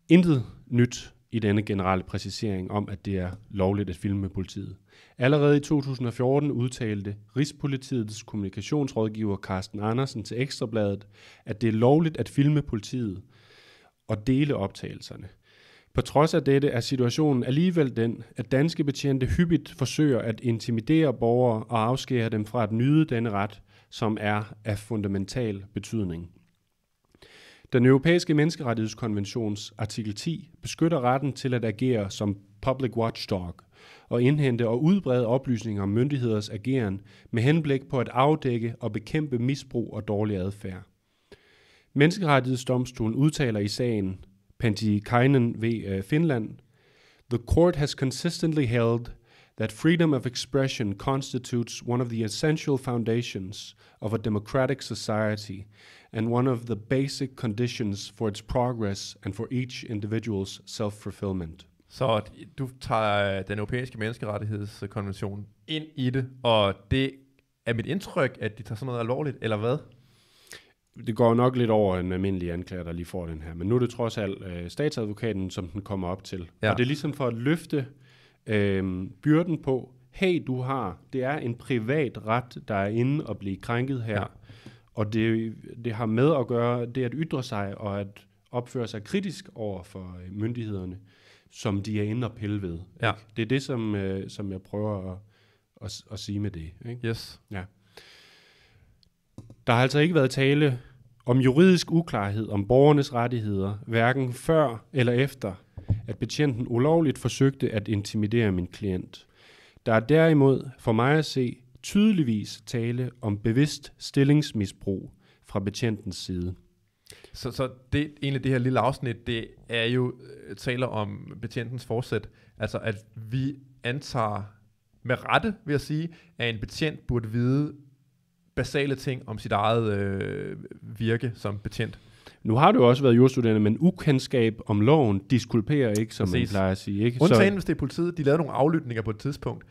intet nyt i denne generelle præcisering om, at det er lovligt at filme med politiet. Allerede i 2014 udtalte Rigspolitiets kommunikationsrådgiver Carsten Andersen til Ekstrabladet, at det er lovligt at filme politiet og dele optagelserne. På trods af dette er situationen alligevel den, at danske betjente hyppigt forsøger at intimidere borgere og afskære dem fra at nyde denne ret, som er af fundamental betydning. Den europæiske menneskerettighedskonventions artikel 10 beskytter retten til at agere som public watchdog og indhente og udbrede oplysninger om myndigheders ageren med henblik på at afdække og bekæmpe misbrug og dårlig adfærd. Menneskerettighedsdomstolen udtaler i sagen, Pentikainen v. Øh, Finland, the court has consistently held that freedom of expression constitutes one of the essential foundations of a democratic society and one of the basic conditions for its progress and for each individual's self-fulfillment. Så du tager øh, den europæiske menneskerettighedskonvention ind i det, og det er mit indtryk, at de tager sådan noget alvorligt, eller hvad? det går nok lidt over en almindelig anklager, der lige får den her. Men nu er det trods alt øh, statsadvokaten, som den kommer op til. Ja. Og det er ligesom for at løfte øh, byrden på, hey, du har, det er en privat ret, der er inde og blive krænket her. Ja. Og det, det har med at gøre det at ytre sig og at opføre sig kritisk over for øh, myndighederne, som de er inde og pille ved. Ja. Det er det, som, øh, som jeg prøver at, at, at sige med det. Ikke? Yes. Ja. Der har altså ikke været tale om juridisk uklarhed om borgernes rettigheder, hverken før eller efter, at betjenten ulovligt forsøgte at intimidere min klient. Der er derimod for mig at se tydeligvis tale om bevidst stillingsmisbrug fra betjentens side. Så, så det, egentlig det her lille afsnit, det er jo øh, taler om betjentens forsæt. Altså at vi antager med rette, vil jeg sige, at en betjent burde vide, basale ting om sit eget øh, virke som betjent. Nu har du også været jordstuderende, men ukendskab om loven diskulperer ikke, som Præcis. man plejer at sige. Ikke? Undtagen, Så... hvis det er politiet. De lavede nogle aflytninger på et tidspunkt,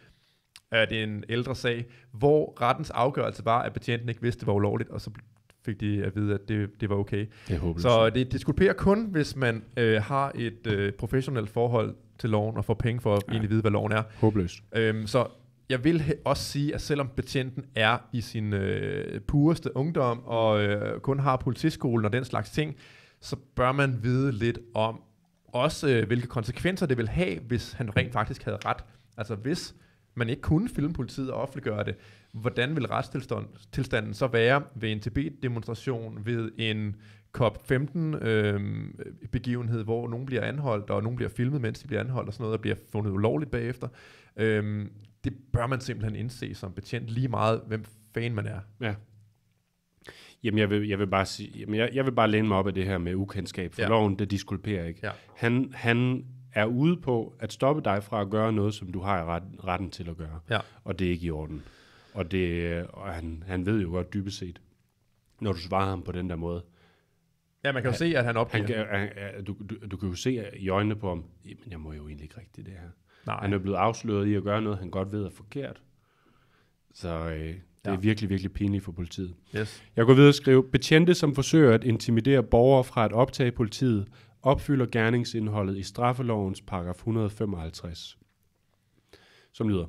af det er en ældre sag, hvor rettens afgørelse var, at betjenten ikke vidste, det var ulovligt, og så fik de at vide, at det, det var okay. Det så det diskulperer kun, hvis man øh, har et øh, professionelt forhold til loven og får penge for at ja. egentlig vide, hvad loven er. Håbløst. Øhm, så jeg vil også sige, at selvom betjenten er i sin øh, pureste ungdom og øh, kun har politiskolen og den slags ting, så bør man vide lidt om også, øh, hvilke konsekvenser det vil have, hvis han rent faktisk havde ret. Altså hvis man ikke kunne filme politiet og offentliggøre det, hvordan vil retstilstanden så være ved en tb demonstration ved en COP15 øh, begivenhed, hvor nogen bliver anholdt, og nogen bliver filmet, mens de bliver anholdt og sådan noget, og bliver fundet ulovligt bagefter. Øh, det bør man simpelthen indse som betjent, lige meget hvem fan man er. Ja. Jamen, jeg vil, jeg vil bare sige, jamen jeg, jeg vil bare læne mig op af det her med ukendskab for ja. loven, det diskulperer ikke. Ja. Han, han er ude på at stoppe dig fra at gøre noget, som du har ret, retten til at gøre. Ja. Og det er ikke i orden. Og, det, og han, han ved jo godt dybest set, når du svarer ham på den der måde. Ja, man kan jo han, se, at han opgiver. Han, han, du, du, du kan jo se i øjnene på ham, jamen, jeg må jo egentlig ikke rigtigt det her. Nej. Han er blevet afsløret i at gøre noget, han godt ved er forkert. Så øh, det ja. er virkelig, virkelig pinligt for politiet. Yes. Jeg går videre og skriver, betjente, som forsøger at intimidere borgere fra at optage politiet, opfylder gerningsindholdet i straffelovens paragraf 155, som lyder,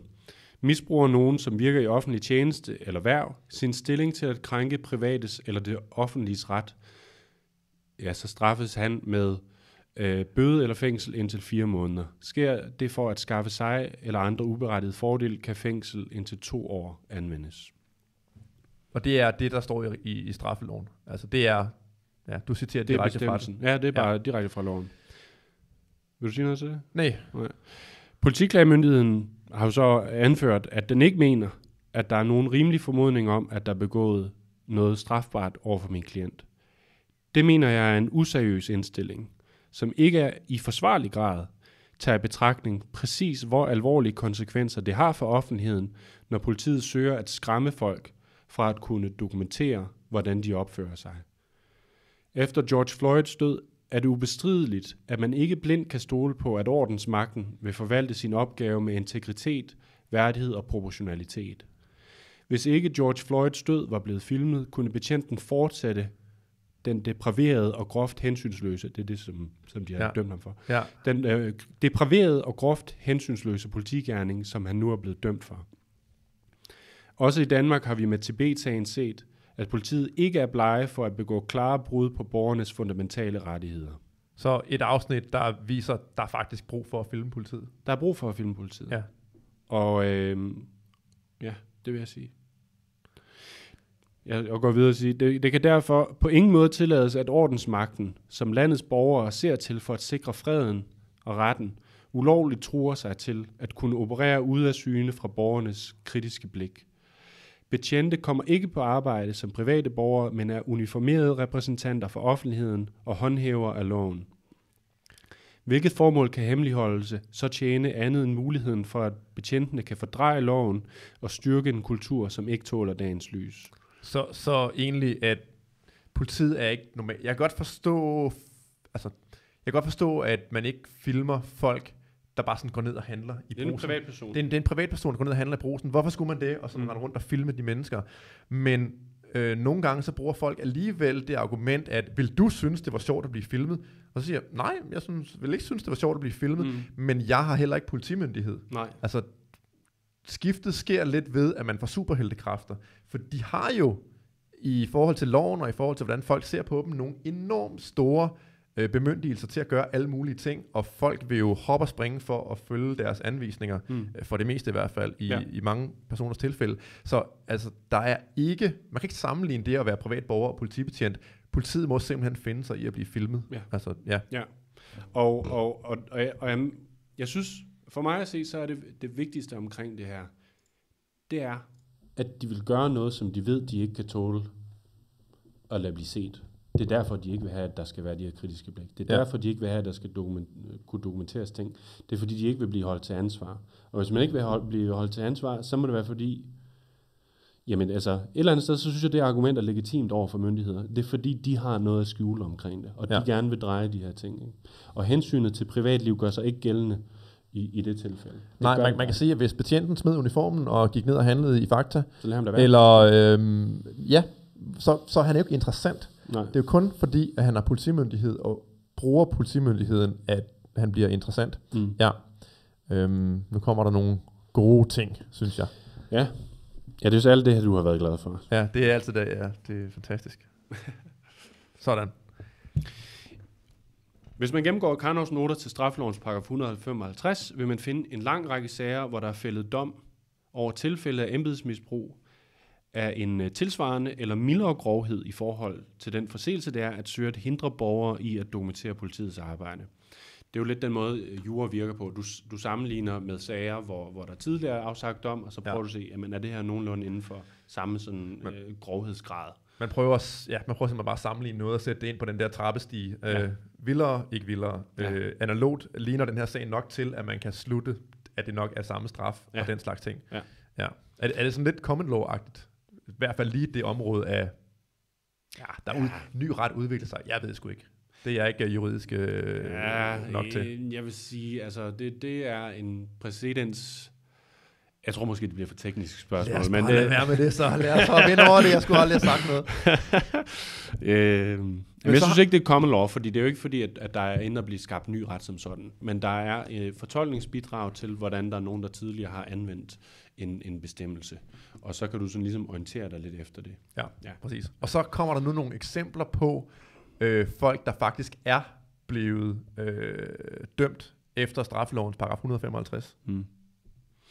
misbruger nogen, som virker i offentlig tjeneste eller værv, sin stilling til at krænke privates eller det offentliges ret, ja, så straffes han med øh, bøde eller fængsel indtil fire måneder. Sker det for at skaffe sig eller andre uberettigede fordel, kan fængsel indtil to år anvendes. Og det er det, der står i, i, i straffeloven. Altså det er, ja, du citerer det direkte fra den. Ja, det er bare ja. direkte fra loven. Vil du sige noget til det? Nej. Nej. Politiklagmyndigheden har jo så anført, at den ikke mener, at der er nogen rimelig formodning om, at der er begået noget strafbart over for min klient. Det mener jeg er en useriøs indstilling, som ikke er i forsvarlig grad tager i betragtning præcis, hvor alvorlige konsekvenser det har for offentligheden, når politiet søger at skræmme folk fra at kunne dokumentere, hvordan de opfører sig. Efter George Floyds død er det ubestrideligt, at man ikke blindt kan stole på, at ordensmagten vil forvalte sin opgave med integritet, værdighed og proportionalitet. Hvis ikke George Floyds død var blevet filmet, kunne betjenten fortsætte den depraverede og groft hensynsløse, det er det, som, som de har ja. dømt ham for, ja. den øh, depraverede og groft hensynsløse politigærning, som han nu er blevet dømt for. Også i Danmark har vi med Tibet-sagen set, at politiet ikke er blege for at begå klare brud på borgernes fundamentale rettigheder. Så et afsnit, der viser, der er faktisk brug for at filme politiet. Der er brug for at filme politiet. Ja. Og øh, ja, det vil jeg sige. Jeg, jeg går videre og siger, det, det kan derfor på ingen måde tillades, at ordensmagten, som landets borgere ser til for at sikre freden og retten, ulovligt truer sig til at kunne operere ud af syne fra borgernes kritiske blik. Betjente kommer ikke på arbejde som private borgere, men er uniformerede repræsentanter for offentligheden og håndhæver af loven. Hvilket formål kan hemmeligholdelse så tjene andet end muligheden for, at betjentene kan fordreje loven og styrke en kultur, som ikke tåler dagens lys? Så, så egentlig, at politiet er ikke normalt. Jeg kan godt forstå, altså, jeg kan godt forstå, at man ikke filmer folk, der bare sådan går ned og handler i det er en privatperson. Det er en, det er en privatperson, der går ned og handler i brusen. Hvorfor skulle man det? Og så mm. rende rundt og filme de mennesker. Men øh, nogle gange så bruger folk alligevel det argument, at vil du synes, det var sjovt at blive filmet? Og så siger jeg, nej, jeg synes, vil ikke synes, det var sjovt at blive filmet, mm. men jeg har heller ikke politimyndighed. Nej. Altså, skiftet sker lidt ved, at man får superheltekræfter. For de har jo i forhold til loven og i forhold til, hvordan folk ser på dem, nogle enormt store øh, bemyndigelser til at gøre alle mulige ting, og folk vil jo hoppe og springe for at følge deres anvisninger, mm. Øh, for det meste i hvert fald, i, ja. i mange personers tilfælde. Så altså, der er ikke, man kan ikke sammenligne det at være privatborger og politibetjent. Politiet må simpelthen finde sig i at blive filmet. Ja. Altså, ja. ja. Og, og, og, og, jeg, og jeg, jeg synes, for mig at se, så er det det vigtigste omkring det her, det er, at de vil gøre noget, som de ved, de ikke kan tåle at lade blive set. Det er derfor, de ikke vil have, at der skal være de her kritiske blik. Det er ja. derfor, de ikke vil have, at der skal dokument, kunne dokumenteres ting. Det er fordi, de ikke vil blive holdt til ansvar. Og hvis man ikke vil holde, blive holdt til ansvar, så må det være fordi, jamen altså, et eller andet sted, så synes jeg, det argument er legitimt over for myndigheder. Det er fordi, de har noget at skjule omkring det, og ja. de gerne vil dreje de her ting. Ikke? Og hensynet til privatliv gør sig ikke gældende, i, i det tilfælde. Det Nej, man, man kan sige, at hvis betjenten smed uniformen og gik ned og handlede i Fakta, så lader han da være. eller øh, ja, så, så er han jo ikke interessant. Nej. Det er jo kun fordi, at han har politimyndighed og bruger politimyndigheden, at han bliver interessant. Mm. Ja. Øhm, nu kommer der nogle gode ting, synes jeg. Ja. Ja, det er jo alt det her, du har været glad for. Ja, det er altid det, ja. Det er fantastisk. Sådan. Hvis man gennemgår Karnovs noter til straflovens paragraf 155, vil man finde en lang række sager, hvor der er fældet dom over tilfælde af embedsmisbrug af en øh, tilsvarende eller mildere grovhed i forhold til den forseelse, det er at søge at hindre borgere i at dokumentere politiets arbejde. Det er jo lidt den måde, øh, jura virker på. Du, du sammenligner med sager, hvor, hvor der tidligere er afsagt dom, og så prøver ja. du at se, jamen, er det her nogenlunde inden for samme sådan, men, øh, grovhedsgrad. Man prøver, ja, man prøver simpelthen bare at sammenligne noget og sætte det ind på den der trappestige. Øh, ja. Øh, vildere, ikke vildere. Ja. Øh, analogt ligner den her sag nok til, at man kan slutte, at det nok er samme straf ja. og den slags ting. Ja. Ja. Er, det, er det sådan lidt common law-agtigt? I hvert fald lige det område af, ja, der ja. Ud, ny ret udvikler sig. Jeg ved sgu ikke. Det er jeg ikke juridisk øh, ja, nok til. Jeg vil sige, altså det, det er en præcedens jeg tror måske, det bliver for teknisk spørgsmål. Lad os men det... være med det, så lad os hoppe ind over det. Jeg skulle aldrig have sagt noget. øh, men, men jeg så... synes ikke, det er common law, fordi det er jo ikke fordi, at, at der er inde at blive skabt ny ret som sådan. Men der er øh, fortolkningsbidrag til, hvordan der er nogen, der tidligere har anvendt en, en bestemmelse. Og så kan du sådan ligesom orientere dig lidt efter det. Ja, ja. præcis. Og så kommer der nu nogle eksempler på øh, folk, der faktisk er blevet øh, dømt efter straffelovens paragraf 155. Mm.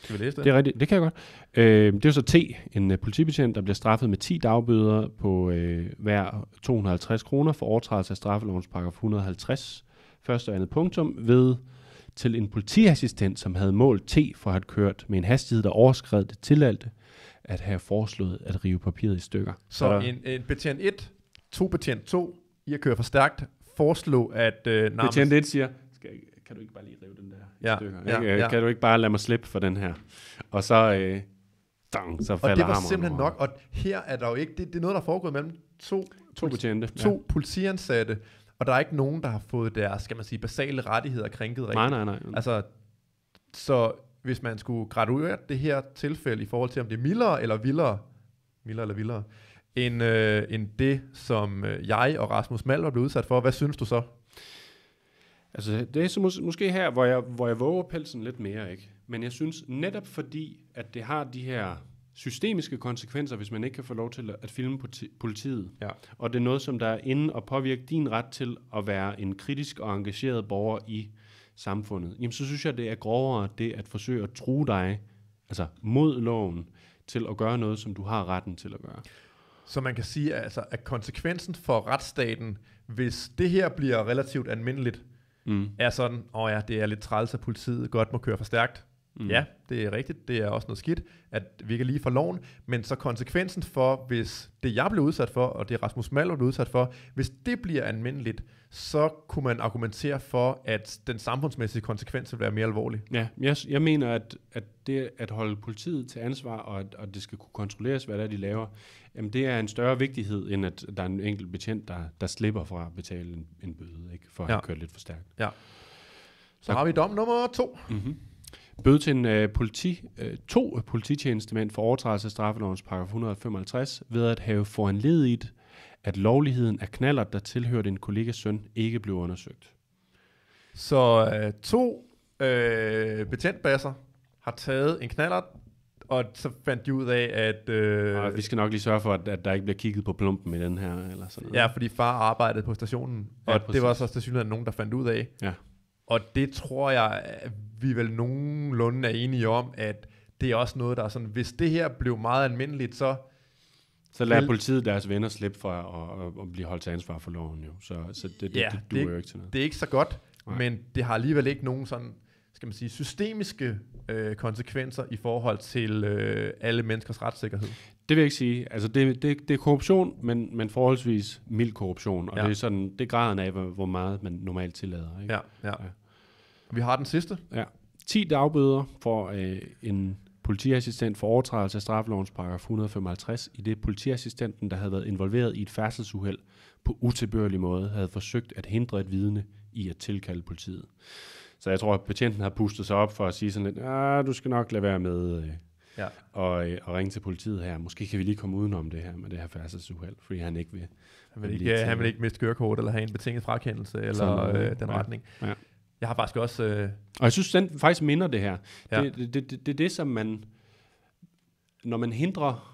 Kan vi læse det? Det er rigtigt. Det kan jeg godt. Øh, det er så T, en uh, politibetjent, der bliver straffet med 10 dagbøder på uh, hver 250 kroner for overtrædelse af straffelovens paragraf 150, første og andet punktum, ved til en politiassistent, som havde målt T for at have kørt med en hastighed, der overskred det tilladte, at have foreslået at rive papiret i stykker. Så, så en, en betjent 1, to betjent 2, I har kørt for stærkt, foreslå at... Øh, nærmest... Betjent 1 siger, skal, kan du ikke bare lige rive den der ja, stykker? Ja, ja. Kan du ikke bare lade mig slippe for den her? Og så, øh, dang, så falder Og det var simpelthen nok, og her er der jo ikke, det, det er noget, der er foregået mellem to, to, betjente, to ja. politiansatte, og der er ikke nogen, der har fået deres, skal man sige, basale rettigheder krænket rigtigt. Nej, nej, nej. Altså, så hvis man skulle graduere det her tilfælde i forhold til, om det er mildere eller vildere, mildere eller vildere, end, øh, end det, som øh, jeg og Rasmus Malver blevet udsat for, hvad synes du så? Altså, det er så mås- måske her, hvor jeg, hvor jeg våger pelsen lidt mere, ikke? Men jeg synes netop fordi, at det har de her systemiske konsekvenser, hvis man ikke kan få lov til at filme politiet. Ja. Og det er noget, som der er inde og påvirker din ret til at være en kritisk og engageret borger i samfundet. Jamen, så synes jeg, det er grovere det at forsøge at true dig, altså mod loven, til at gøre noget, som du har retten til at gøre. Så man kan sige, altså, at konsekvensen for retsstaten, hvis det her bliver relativt almindeligt, mm. er sådan, åh ja, det er lidt træls, at politiet godt må køre for stærkt. Mm. Ja, det er rigtigt, det er også noget skidt, at vi kan lige for loven, men så konsekvensen for, hvis det jeg blev udsat for, og det Rasmus Malm blev udsat for, hvis det bliver almindeligt, så kunne man argumentere for, at den samfundsmæssige konsekvens vil være mere alvorlig. Ja, jeg, jeg mener, at, at det at holde politiet til ansvar, og at, og det skal kunne kontrolleres, hvad det er, de laver, jamen det er en større vigtighed, end at der er en enkelt betjent, der, der slipper fra at betale en, en bøde, ikke? for at ja. køre lidt for stærkt. Ja. Så, har vi dom nummer to. Mm-hmm. Bøde til en øh, politi, øh, to polititjenestemænd for overtrædelse af straffelovens paragraf 155 ved at have foranledigt at lovligheden af knallert, der tilhørte en kollegas søn, ikke blev undersøgt. Så øh, to øh, betjentbasser har taget en knallert, og så fandt de ud af, at... Øh, vi skal nok lige sørge for, at, at der ikke bliver kigget på plumpen i den her, eller sådan noget. Ja, fordi far arbejdede på stationen, og ja, det var så stationen nogen, der fandt ud af. Ja. Og det tror jeg, vi vel nogenlunde er enige om, at det er også noget, der er sådan, hvis det her blev meget almindeligt, så så lader politiet deres venner slippe fra at, at, at blive holdt til ansvar for loven jo. Så, så det, det, ja, det, det duer jo ikke til noget. Det er ikke så godt, Nej. men det har alligevel ikke nogen sådan, skal man sige, systemiske øh, konsekvenser i forhold til øh, alle menneskers retssikkerhed. Det vil jeg ikke sige. Altså det, det, det er korruption, men, men forholdsvis mild korruption. Og ja. det er sådan, det er graden af, hvor, hvor meget man normalt tillader. Ikke? Ja, ja. ja. Vi har den sidste. Ja. 10 dagbøder for øh, en politiassistent for overtrædelse af straffelovens paragraf 155, i det politiassistenten, der havde været involveret i et færdselsuheld, på utilbørlig måde havde forsøgt at hindre et vidne i at tilkalde politiet. Så jeg tror, at betjenten har pustet sig op for at sige sådan lidt, ja, ah, du skal nok lade være med øh, ja. og, øh, og ringe til politiet her. Måske kan vi lige komme udenom det her med det her færdselsuheld, fordi han ikke vil. Han vil ikke, han vil ikke miste kørekort, eller have en betinget frakendelse, eller øh, den ja. retning. Ja. Jeg har faktisk også... Øh... Og jeg synes, den faktisk minder det her. Ja. Det, det, det, det, det er det, som man... Når man hindrer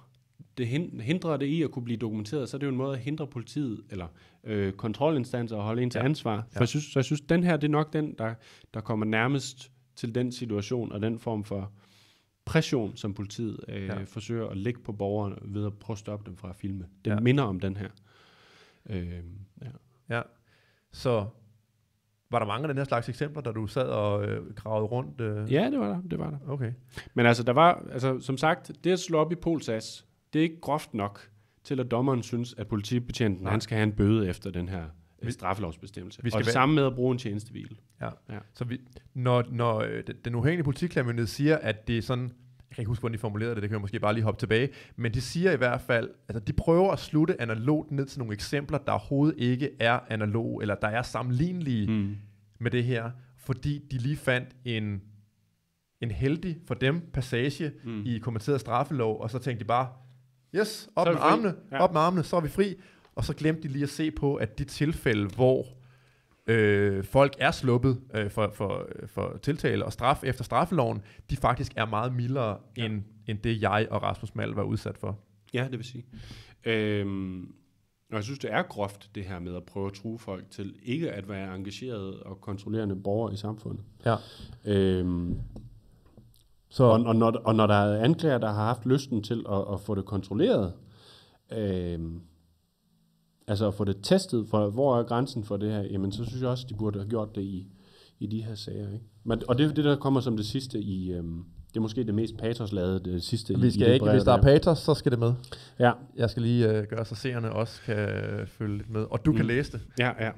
det hindrer det i at kunne blive dokumenteret, så er det jo en måde at hindre politiet eller øh, kontrolinstanser at holde en til ja. ansvar. Ja. jeg synes, så jeg synes, den her det er nok den, der, der kommer nærmest til den situation og den form for pression, som politiet øh, ja. forsøger at lægge på borgerne ved at prøve at stoppe dem fra at filme. Det ja. minder om den her. Øh, ja. ja, så var der mange af den her slags eksempler, da du sad og øh, gravede rundt? Øh? Ja, det var der. Det var der. Okay. Men altså, der var, altså, som sagt, det at slå op i Polsas, det er ikke groft nok til, at dommeren synes, at politibetjenten, Nej. han skal have en bøde efter den her øh, vi, straffelovsbestemmelse. Vi skal og det samme med at bruge en tjenestebil. Ja. ja. Så vi, når, når øh, den, den uafhængige politiklagmyndighed siger, at det er sådan kan ikke huske, hvordan de formulerede det, det kan jeg måske bare lige hoppe tilbage, men de siger i hvert fald, altså de prøver at slutte analogt ned til nogle eksempler, der overhovedet ikke er analog, eller der er sammenlignelige mm. med det her, fordi de lige fandt en, en heldig for dem passage mm. i kommenteret straffelov, og så tænkte de bare, yes, op med armene, ja. op med armene, så er vi fri, og så glemte de lige at se på, at de tilfælde, hvor øh, folk er sluppet øh, for, for, for tiltale og straf efter straffeloven, de faktisk er meget mildere ja. end, end det, jeg og Rasmus Mal var udsat for. Ja, det vil sige. Øhm, og jeg synes, det er groft, det her med at prøve at true folk til ikke at være engagerede og kontrollerende borgere i samfundet. Ja. Øhm, så. Og, og, når, og når der er anklager, der har haft lysten til at, at få det kontrolleret, øhm, altså at få det testet, for hvor er grænsen for det her, jamen så synes jeg også, de burde have gjort det i, i de her sager. Ikke? Men, og det er det, der kommer som det sidste i, øhm, det er måske det mest patosladede det sidste vi skal i, i ikke, Hvis der, er patos, så skal det med. Ja. Jeg skal lige øh, gøre, så seerne også kan øh, følge lidt med. Og du mm. kan læse det. Ja, ja.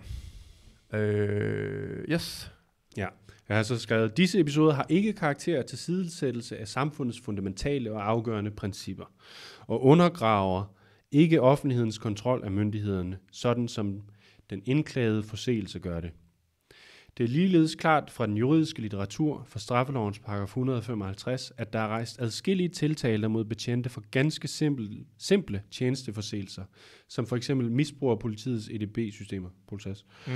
Øh, yes. Ja. Jeg har så skrevet, disse episoder har ikke karakter til sidesættelse af samfundets fundamentale og afgørende principper, og undergraver ikke offentlighedens kontrol af myndighederne, sådan som den indklagede forseelse gør det. Det er ligeledes klart fra den juridiske litteratur for straffelovens paragraf 155, at der er rejst adskillige tiltaler mod betjente for ganske simple, simple tjenesteforseelser, som for eksempel misbrug af politiets EDB-systemer, mm.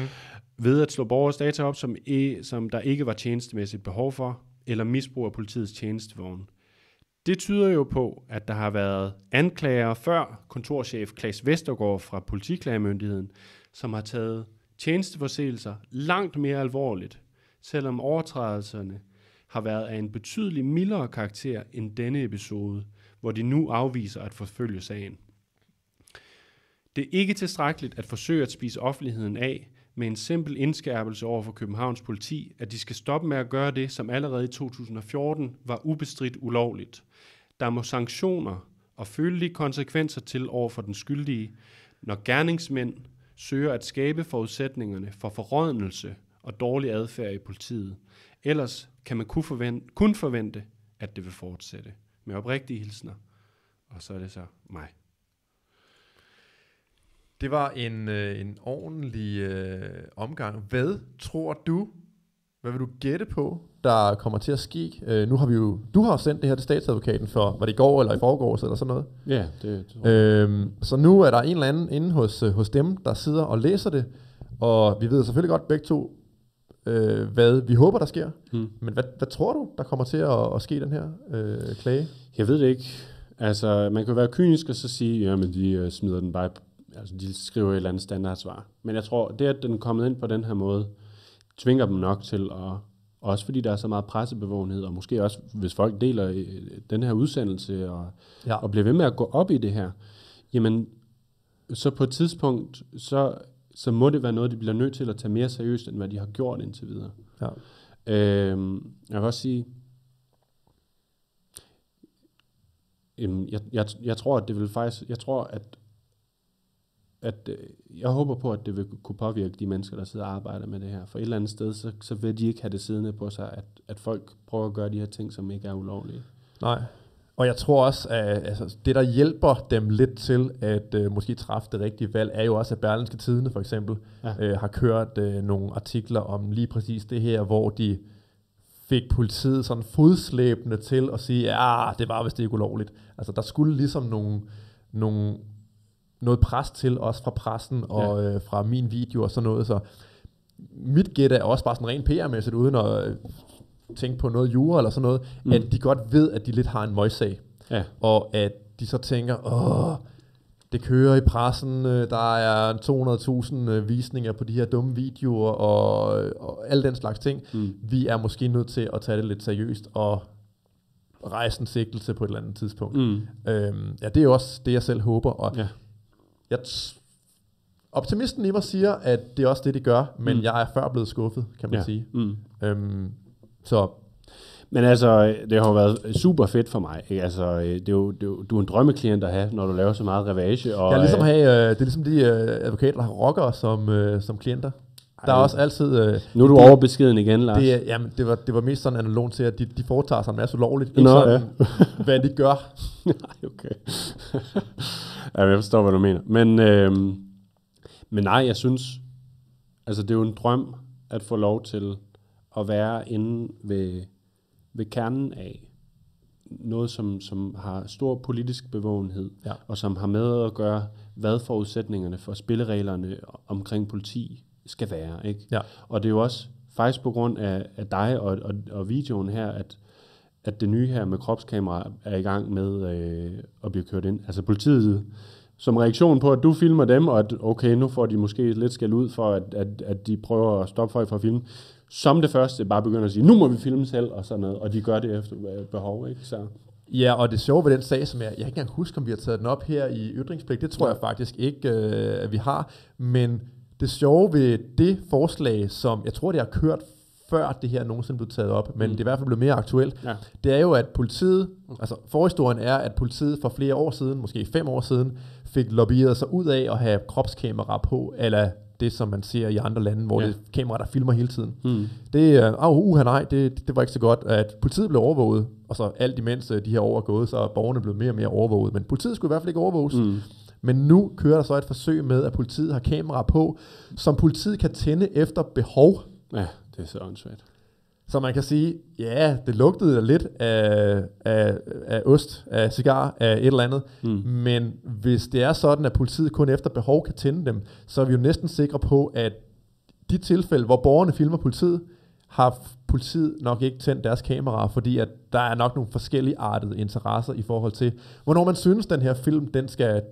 ved at slå borgers data op, som, e, som der ikke var tjenestemæssigt behov for, eller misbrug af politiets tjenestevogn. Det tyder jo på, at der har været anklager før kontorchef Klaas Vestergaard fra Politiklagemyndigheden, som har taget tjenesteforseelser langt mere alvorligt, selvom overtrædelserne har været af en betydelig mildere karakter end denne episode, hvor de nu afviser at forfølge sagen. Det er ikke tilstrækkeligt at forsøge at spise offentligheden af, med en simpel indskærpelse over for Københavns politi, at de skal stoppe med at gøre det, som allerede i 2014 var ubestridt ulovligt. Der må sanktioner og følelige konsekvenser til over for den skyldige, når gerningsmænd søger at skabe forudsætningerne for forrådnelse og dårlig adfærd i politiet. Ellers kan man kun forvente, kun forvente at det vil fortsætte. Med oprigtige hilsner. Og så er det så mig. Det var en, øh, en ordentlig øh, omgang. Hvad tror du, hvad vil du gætte på, der kommer til at ske? Øh, nu har vi jo, du har sendt det her til statsadvokaten for, var det i går eller i forgårs eller sådan noget? Ja, det tror jeg. Øhm, så nu er der en eller anden inde hos, øh, hos dem, der sidder og læser det, og vi ved selvfølgelig godt begge to, øh, hvad vi håber, der sker. Hmm. Men hvad, hvad tror du, der kommer til at, at ske den her øh, klage? Jeg ved det ikke. Altså, man kan være kynisk og så sige, jamen de øh, smider den bare Altså, de skriver et eller andet standardsvar. Men jeg tror, det at den er kommet ind på den her måde, tvinger dem nok til at, også fordi der er så meget pressebevågenhed, og måske også, hvis folk deler øh, den her udsendelse, og, ja. og bliver ved med at gå op i det her, jamen, så på et tidspunkt, så, så må det være noget, de bliver nødt til at tage mere seriøst, end hvad de har gjort indtil videre. Ja. Øhm, jeg vil også sige, jeg, jeg, jeg tror, at det vil faktisk, jeg tror, at at øh, jeg håber på, at det vil kunne påvirke de mennesker, der sidder og arbejder med det her. For et eller andet sted, så, så vil de ikke have det siddende på sig, at, at folk prøver at gøre de her ting, som ikke er ulovlige. Nej. Og jeg tror også, at øh, altså, det, der hjælper dem lidt til at øh, måske træffe det rigtige valg, er jo også, at Berlinske Tidene for eksempel ja. øh, har kørt øh, nogle artikler om lige præcis det her, hvor de fik politiet sådan fodslæbende til at sige, ja, ah, det var vist ikke ulovligt. Altså der skulle ligesom nogle, nogle noget pres til, også fra pressen og ja. øh, fra min video og sådan noget. Så mit gæt er også bare sådan rent PR-mæssigt, uden at øh, tænke på noget jura eller sådan noget, mm. at de godt ved, at de lidt har en møjsag. Ja. Og at de så tænker, åh, det kører i pressen, øh, der er 200.000 øh, visninger på de her dumme videoer og, og alle den slags ting. Mm. Vi er måske nødt til at tage det lidt seriøst og rejse en sigtelse på et eller andet tidspunkt. Mm. Øhm, ja, det er jo også det, jeg selv håber. Og ja jeg t- optimisten i mig siger, at det er også det, de gør, men mm. jeg er før blevet skuffet, kan man ja. sige. Mm. Øhm, så men altså, det har jo været super fedt for mig. Ikke? Altså, øh, det er jo, det er jo, du er en drømmeklient at have, når du laver så meget revage. Og, ja, ligesom øh, have, øh, det er ligesom de øh, advokater, der har rockere som, øh, som klienter. Der er også altid... Øh, nu er du det, overbeskeden igen, Lars. Det, jamen, det var, det var mest sådan analogt til, at de, de foretager sig en masse ulovligt. Ikke Nå, sådan, ja. hvad de gør. Nej, okay. Ja, jeg forstår, hvad du mener. Men, øh, men nej, jeg synes, altså det er jo en drøm at få lov til at være inde ved, ved kernen af noget, som, som har stor politisk bevågenhed, ja. og som har med at gøre, hvad forudsætningerne for spillereglerne omkring politi skal være. Ikke? Ja. Og det er jo også faktisk på grund af, af dig og, og, og videoen her, at, at det nye her med kropskamera er i gang med øh, at blive kørt ind. Altså politiet, som reaktion på, at du filmer dem, og at okay, nu får de måske lidt skæld ud for, at, at, at de prøver at stoppe folk fra at filme, som det første bare begynder at sige, nu må vi filme selv, og sådan noget, og de gør det efter øh, behov, ikke? Så. Ja, og det sjove ved den sag, som jeg, jeg kan ikke engang huske, om vi har taget den op her i ytringspligt, det tror ja. jeg faktisk ikke, øh, at vi har, men det sjove ved det forslag, som jeg tror, det har kørt før det her nogensinde blev taget op, men mm. det er i hvert fald blevet mere aktuelt, ja. det er jo, at politiet, mm. altså forhistorien er, at politiet for flere år siden, måske fem år siden, fik lobbyet sig ud af at have kropskamera på, eller det, som man ser i andre lande, hvor ja. det er kamera, der filmer hele tiden. Mm. Det er, uh, uh, nej, det, det var ikke så godt, at politiet blev overvåget, og så alt imens øh, de her år er gået, så er borgerne blevet mere og mere overvåget, men politiet skulle i hvert fald ikke overvåges. Mm. Men nu kører der så et forsøg med, at politiet har kamera på, som politiet kan tænde efter behov. Ja. Det er så åndssvagt. Så man kan sige, ja, det lugtede lidt af, af, af ost, af cigar, af et eller andet. Mm. Men hvis det er sådan, at politiet kun efter behov kan tænde dem, så er vi jo næsten sikre på, at de tilfælde, hvor borgerne filmer politiet, har politiet nok ikke tændt deres kameraer, fordi at der er nok nogle forskellige artede interesser i forhold til, hvornår man synes, den her film, den skal,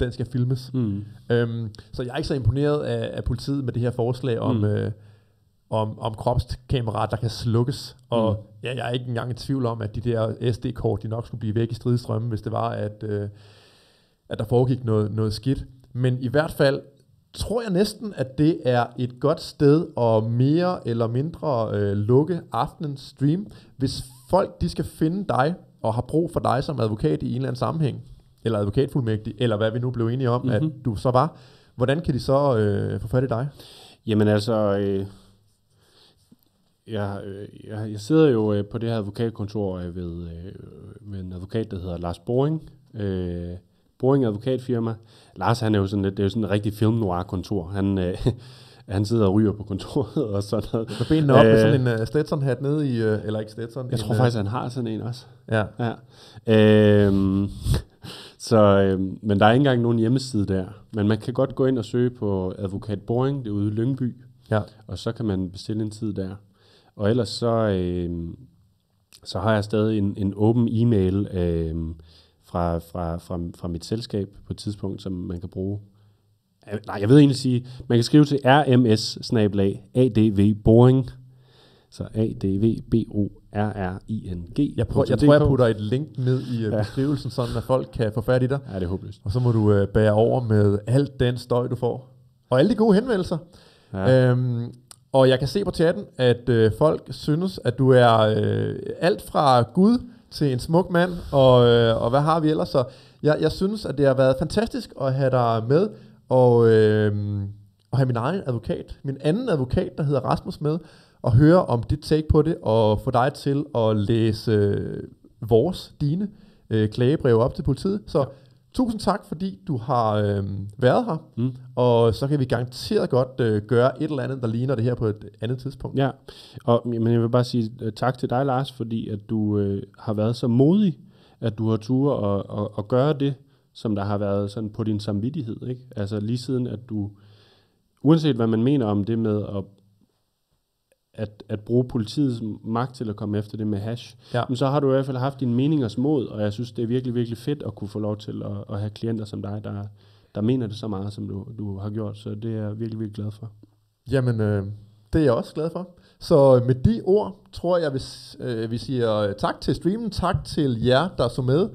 den skal filmes. Mm. Øhm, så jeg er ikke så imponeret af, af politiet med det her forslag om... Mm. Øh, om, om kropskameraer, der kan slukkes. Og mm. ja, jeg er ikke engang i tvivl om, at de der SD-kort, de nok skulle blive væk i stridestrømmen, hvis det var, at, øh, at der foregik noget, noget skidt. Men i hvert fald tror jeg næsten, at det er et godt sted at mere eller mindre øh, lukke aftenens stream, hvis folk de skal finde dig og har brug for dig som advokat i en eller anden sammenhæng, eller advokatfuldmægtig, eller hvad vi nu blev enige om, mm-hmm. at mhm. du så var. Hvordan kan de så øh, få fat i dig? Jamen altså, øh, jeg, øh, jeg, jeg sidder jo øh, på det her advokatkontor øh, ved, med en advokat, der hedder Lars Boring. Øh, Boring Advokatfirma. Lars, han er jo sådan lidt, det er jo sådan en rigtig film noir kontor. Han, øh, han sidder og ryger på kontoret og sådan noget. kan benene op øh, med sådan en uh, Stetson-hat nede i, uh, eller ikke Stetson. Jeg en, tror uh, faktisk, han har sådan en også. Ja. ja. Øhm, så, øhm, men der er ikke engang nogen hjemmeside der. Men man kan godt gå ind og søge på Advokat Boring, det er ude i Lyngby. Ja. Og så kan man bestille en tid der. Og ellers så, øh, så har jeg stadig en, en åben e-mail øh, fra, fra, fra, fra mit selskab på et tidspunkt, som man kan bruge. Øh, nej, jeg ved egentlig sige, man kan skrive til rms boring så a d v b o r r i n g Jeg, prøver, jeg tror, jeg putter et link ned i øh, ja. beskrivelsen, sådan at folk kan få fat i dig. Ja, det er håbløst. Og så må du øh, bære over med alt den støj, du får. Og alle de gode henvendelser. Ja. Øhm, og jeg kan se på chatten, at øh, folk synes, at du er øh, alt fra Gud til en smuk mand, og, øh, og hvad har vi ellers? Så jeg, jeg synes, at det har været fantastisk at have dig med, og, øh, og have min egen advokat, min anden advokat, der hedder Rasmus med, og høre om dit take på det, og få dig til at læse øh, vores, dine øh, klagebrev op til politiet. Så ja. Tusind tak, fordi du har øh, været her, mm. og så kan vi garanteret godt øh, gøre et eller andet, der ligner det her på et andet tidspunkt. Ja, og, men jeg vil bare sige uh, tak til dig, Lars, fordi at du øh, har været så modig, at du har tur og, og, og gøre det, som der har været sådan på din samvittighed. Ikke? Altså lige siden, at du, uanset hvad man mener om det med at at, at bruge politiets magt til at komme efter det med hash, ja. men så har du i hvert fald haft mening meningers mod, og jeg synes, det er virkelig, virkelig fedt at kunne få lov til at, at have klienter som dig, der, der mener det så meget, som du, du har gjort. Så det er jeg virkelig, virkelig glad for. Jamen, øh, det er jeg også glad for. Så med de ord, tror jeg, hvis, øh, vi siger øh, tak til streamen, tak til jer, der så med.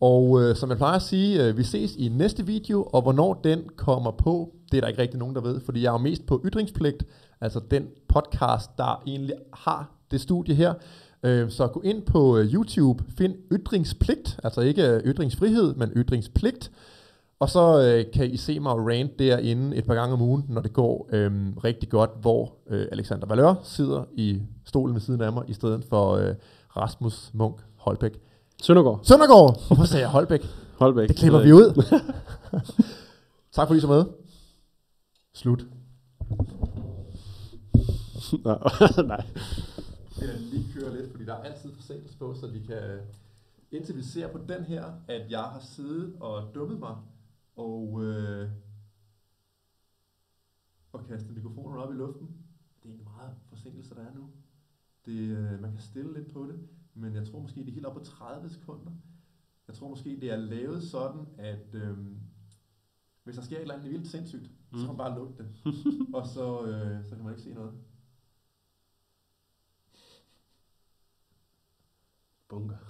Og øh, som jeg plejer at sige, øh, vi ses i næste video, og hvornår den kommer på, det er der ikke rigtig nogen, der ved, fordi jeg er jo mest på ytringspligt, altså den podcast, der egentlig har det studie her. Øh, så gå ind på øh, YouTube, find ytringspligt, altså ikke øh, ytringsfrihed, men ytringspligt, og så øh, kan I se mig rant derinde et par gange om ugen, når det går øh, rigtig godt, hvor øh, Alexander Valør sidder i stolen ved siden af mig, i stedet for øh, Rasmus Munk Holbæk. Søndergaard. Søndergaard! Hvorfor sagde jeg Holbæk? Holbæk. Det klipper vi ud. tak fordi I så med. Slut. nej. nej. er lige køre lidt, fordi der er altid forsinkelse på, så vi kan... Indtil vi ser på den her, at jeg har siddet og dummet mig, og, øh, og kastet mikrofonen op i luften. Det er en meget forsinkelse, der er nu. Det, øh, man kan stille lidt på det, men jeg tror måske, det er helt op på 30 sekunder. Jeg tror måske, det er lavet sådan, at øh, hvis der sker et eller andet vildt sindssygt, mm. så kan man bare lukke det. og så, øh, så kan man ikke se noget. Bonga.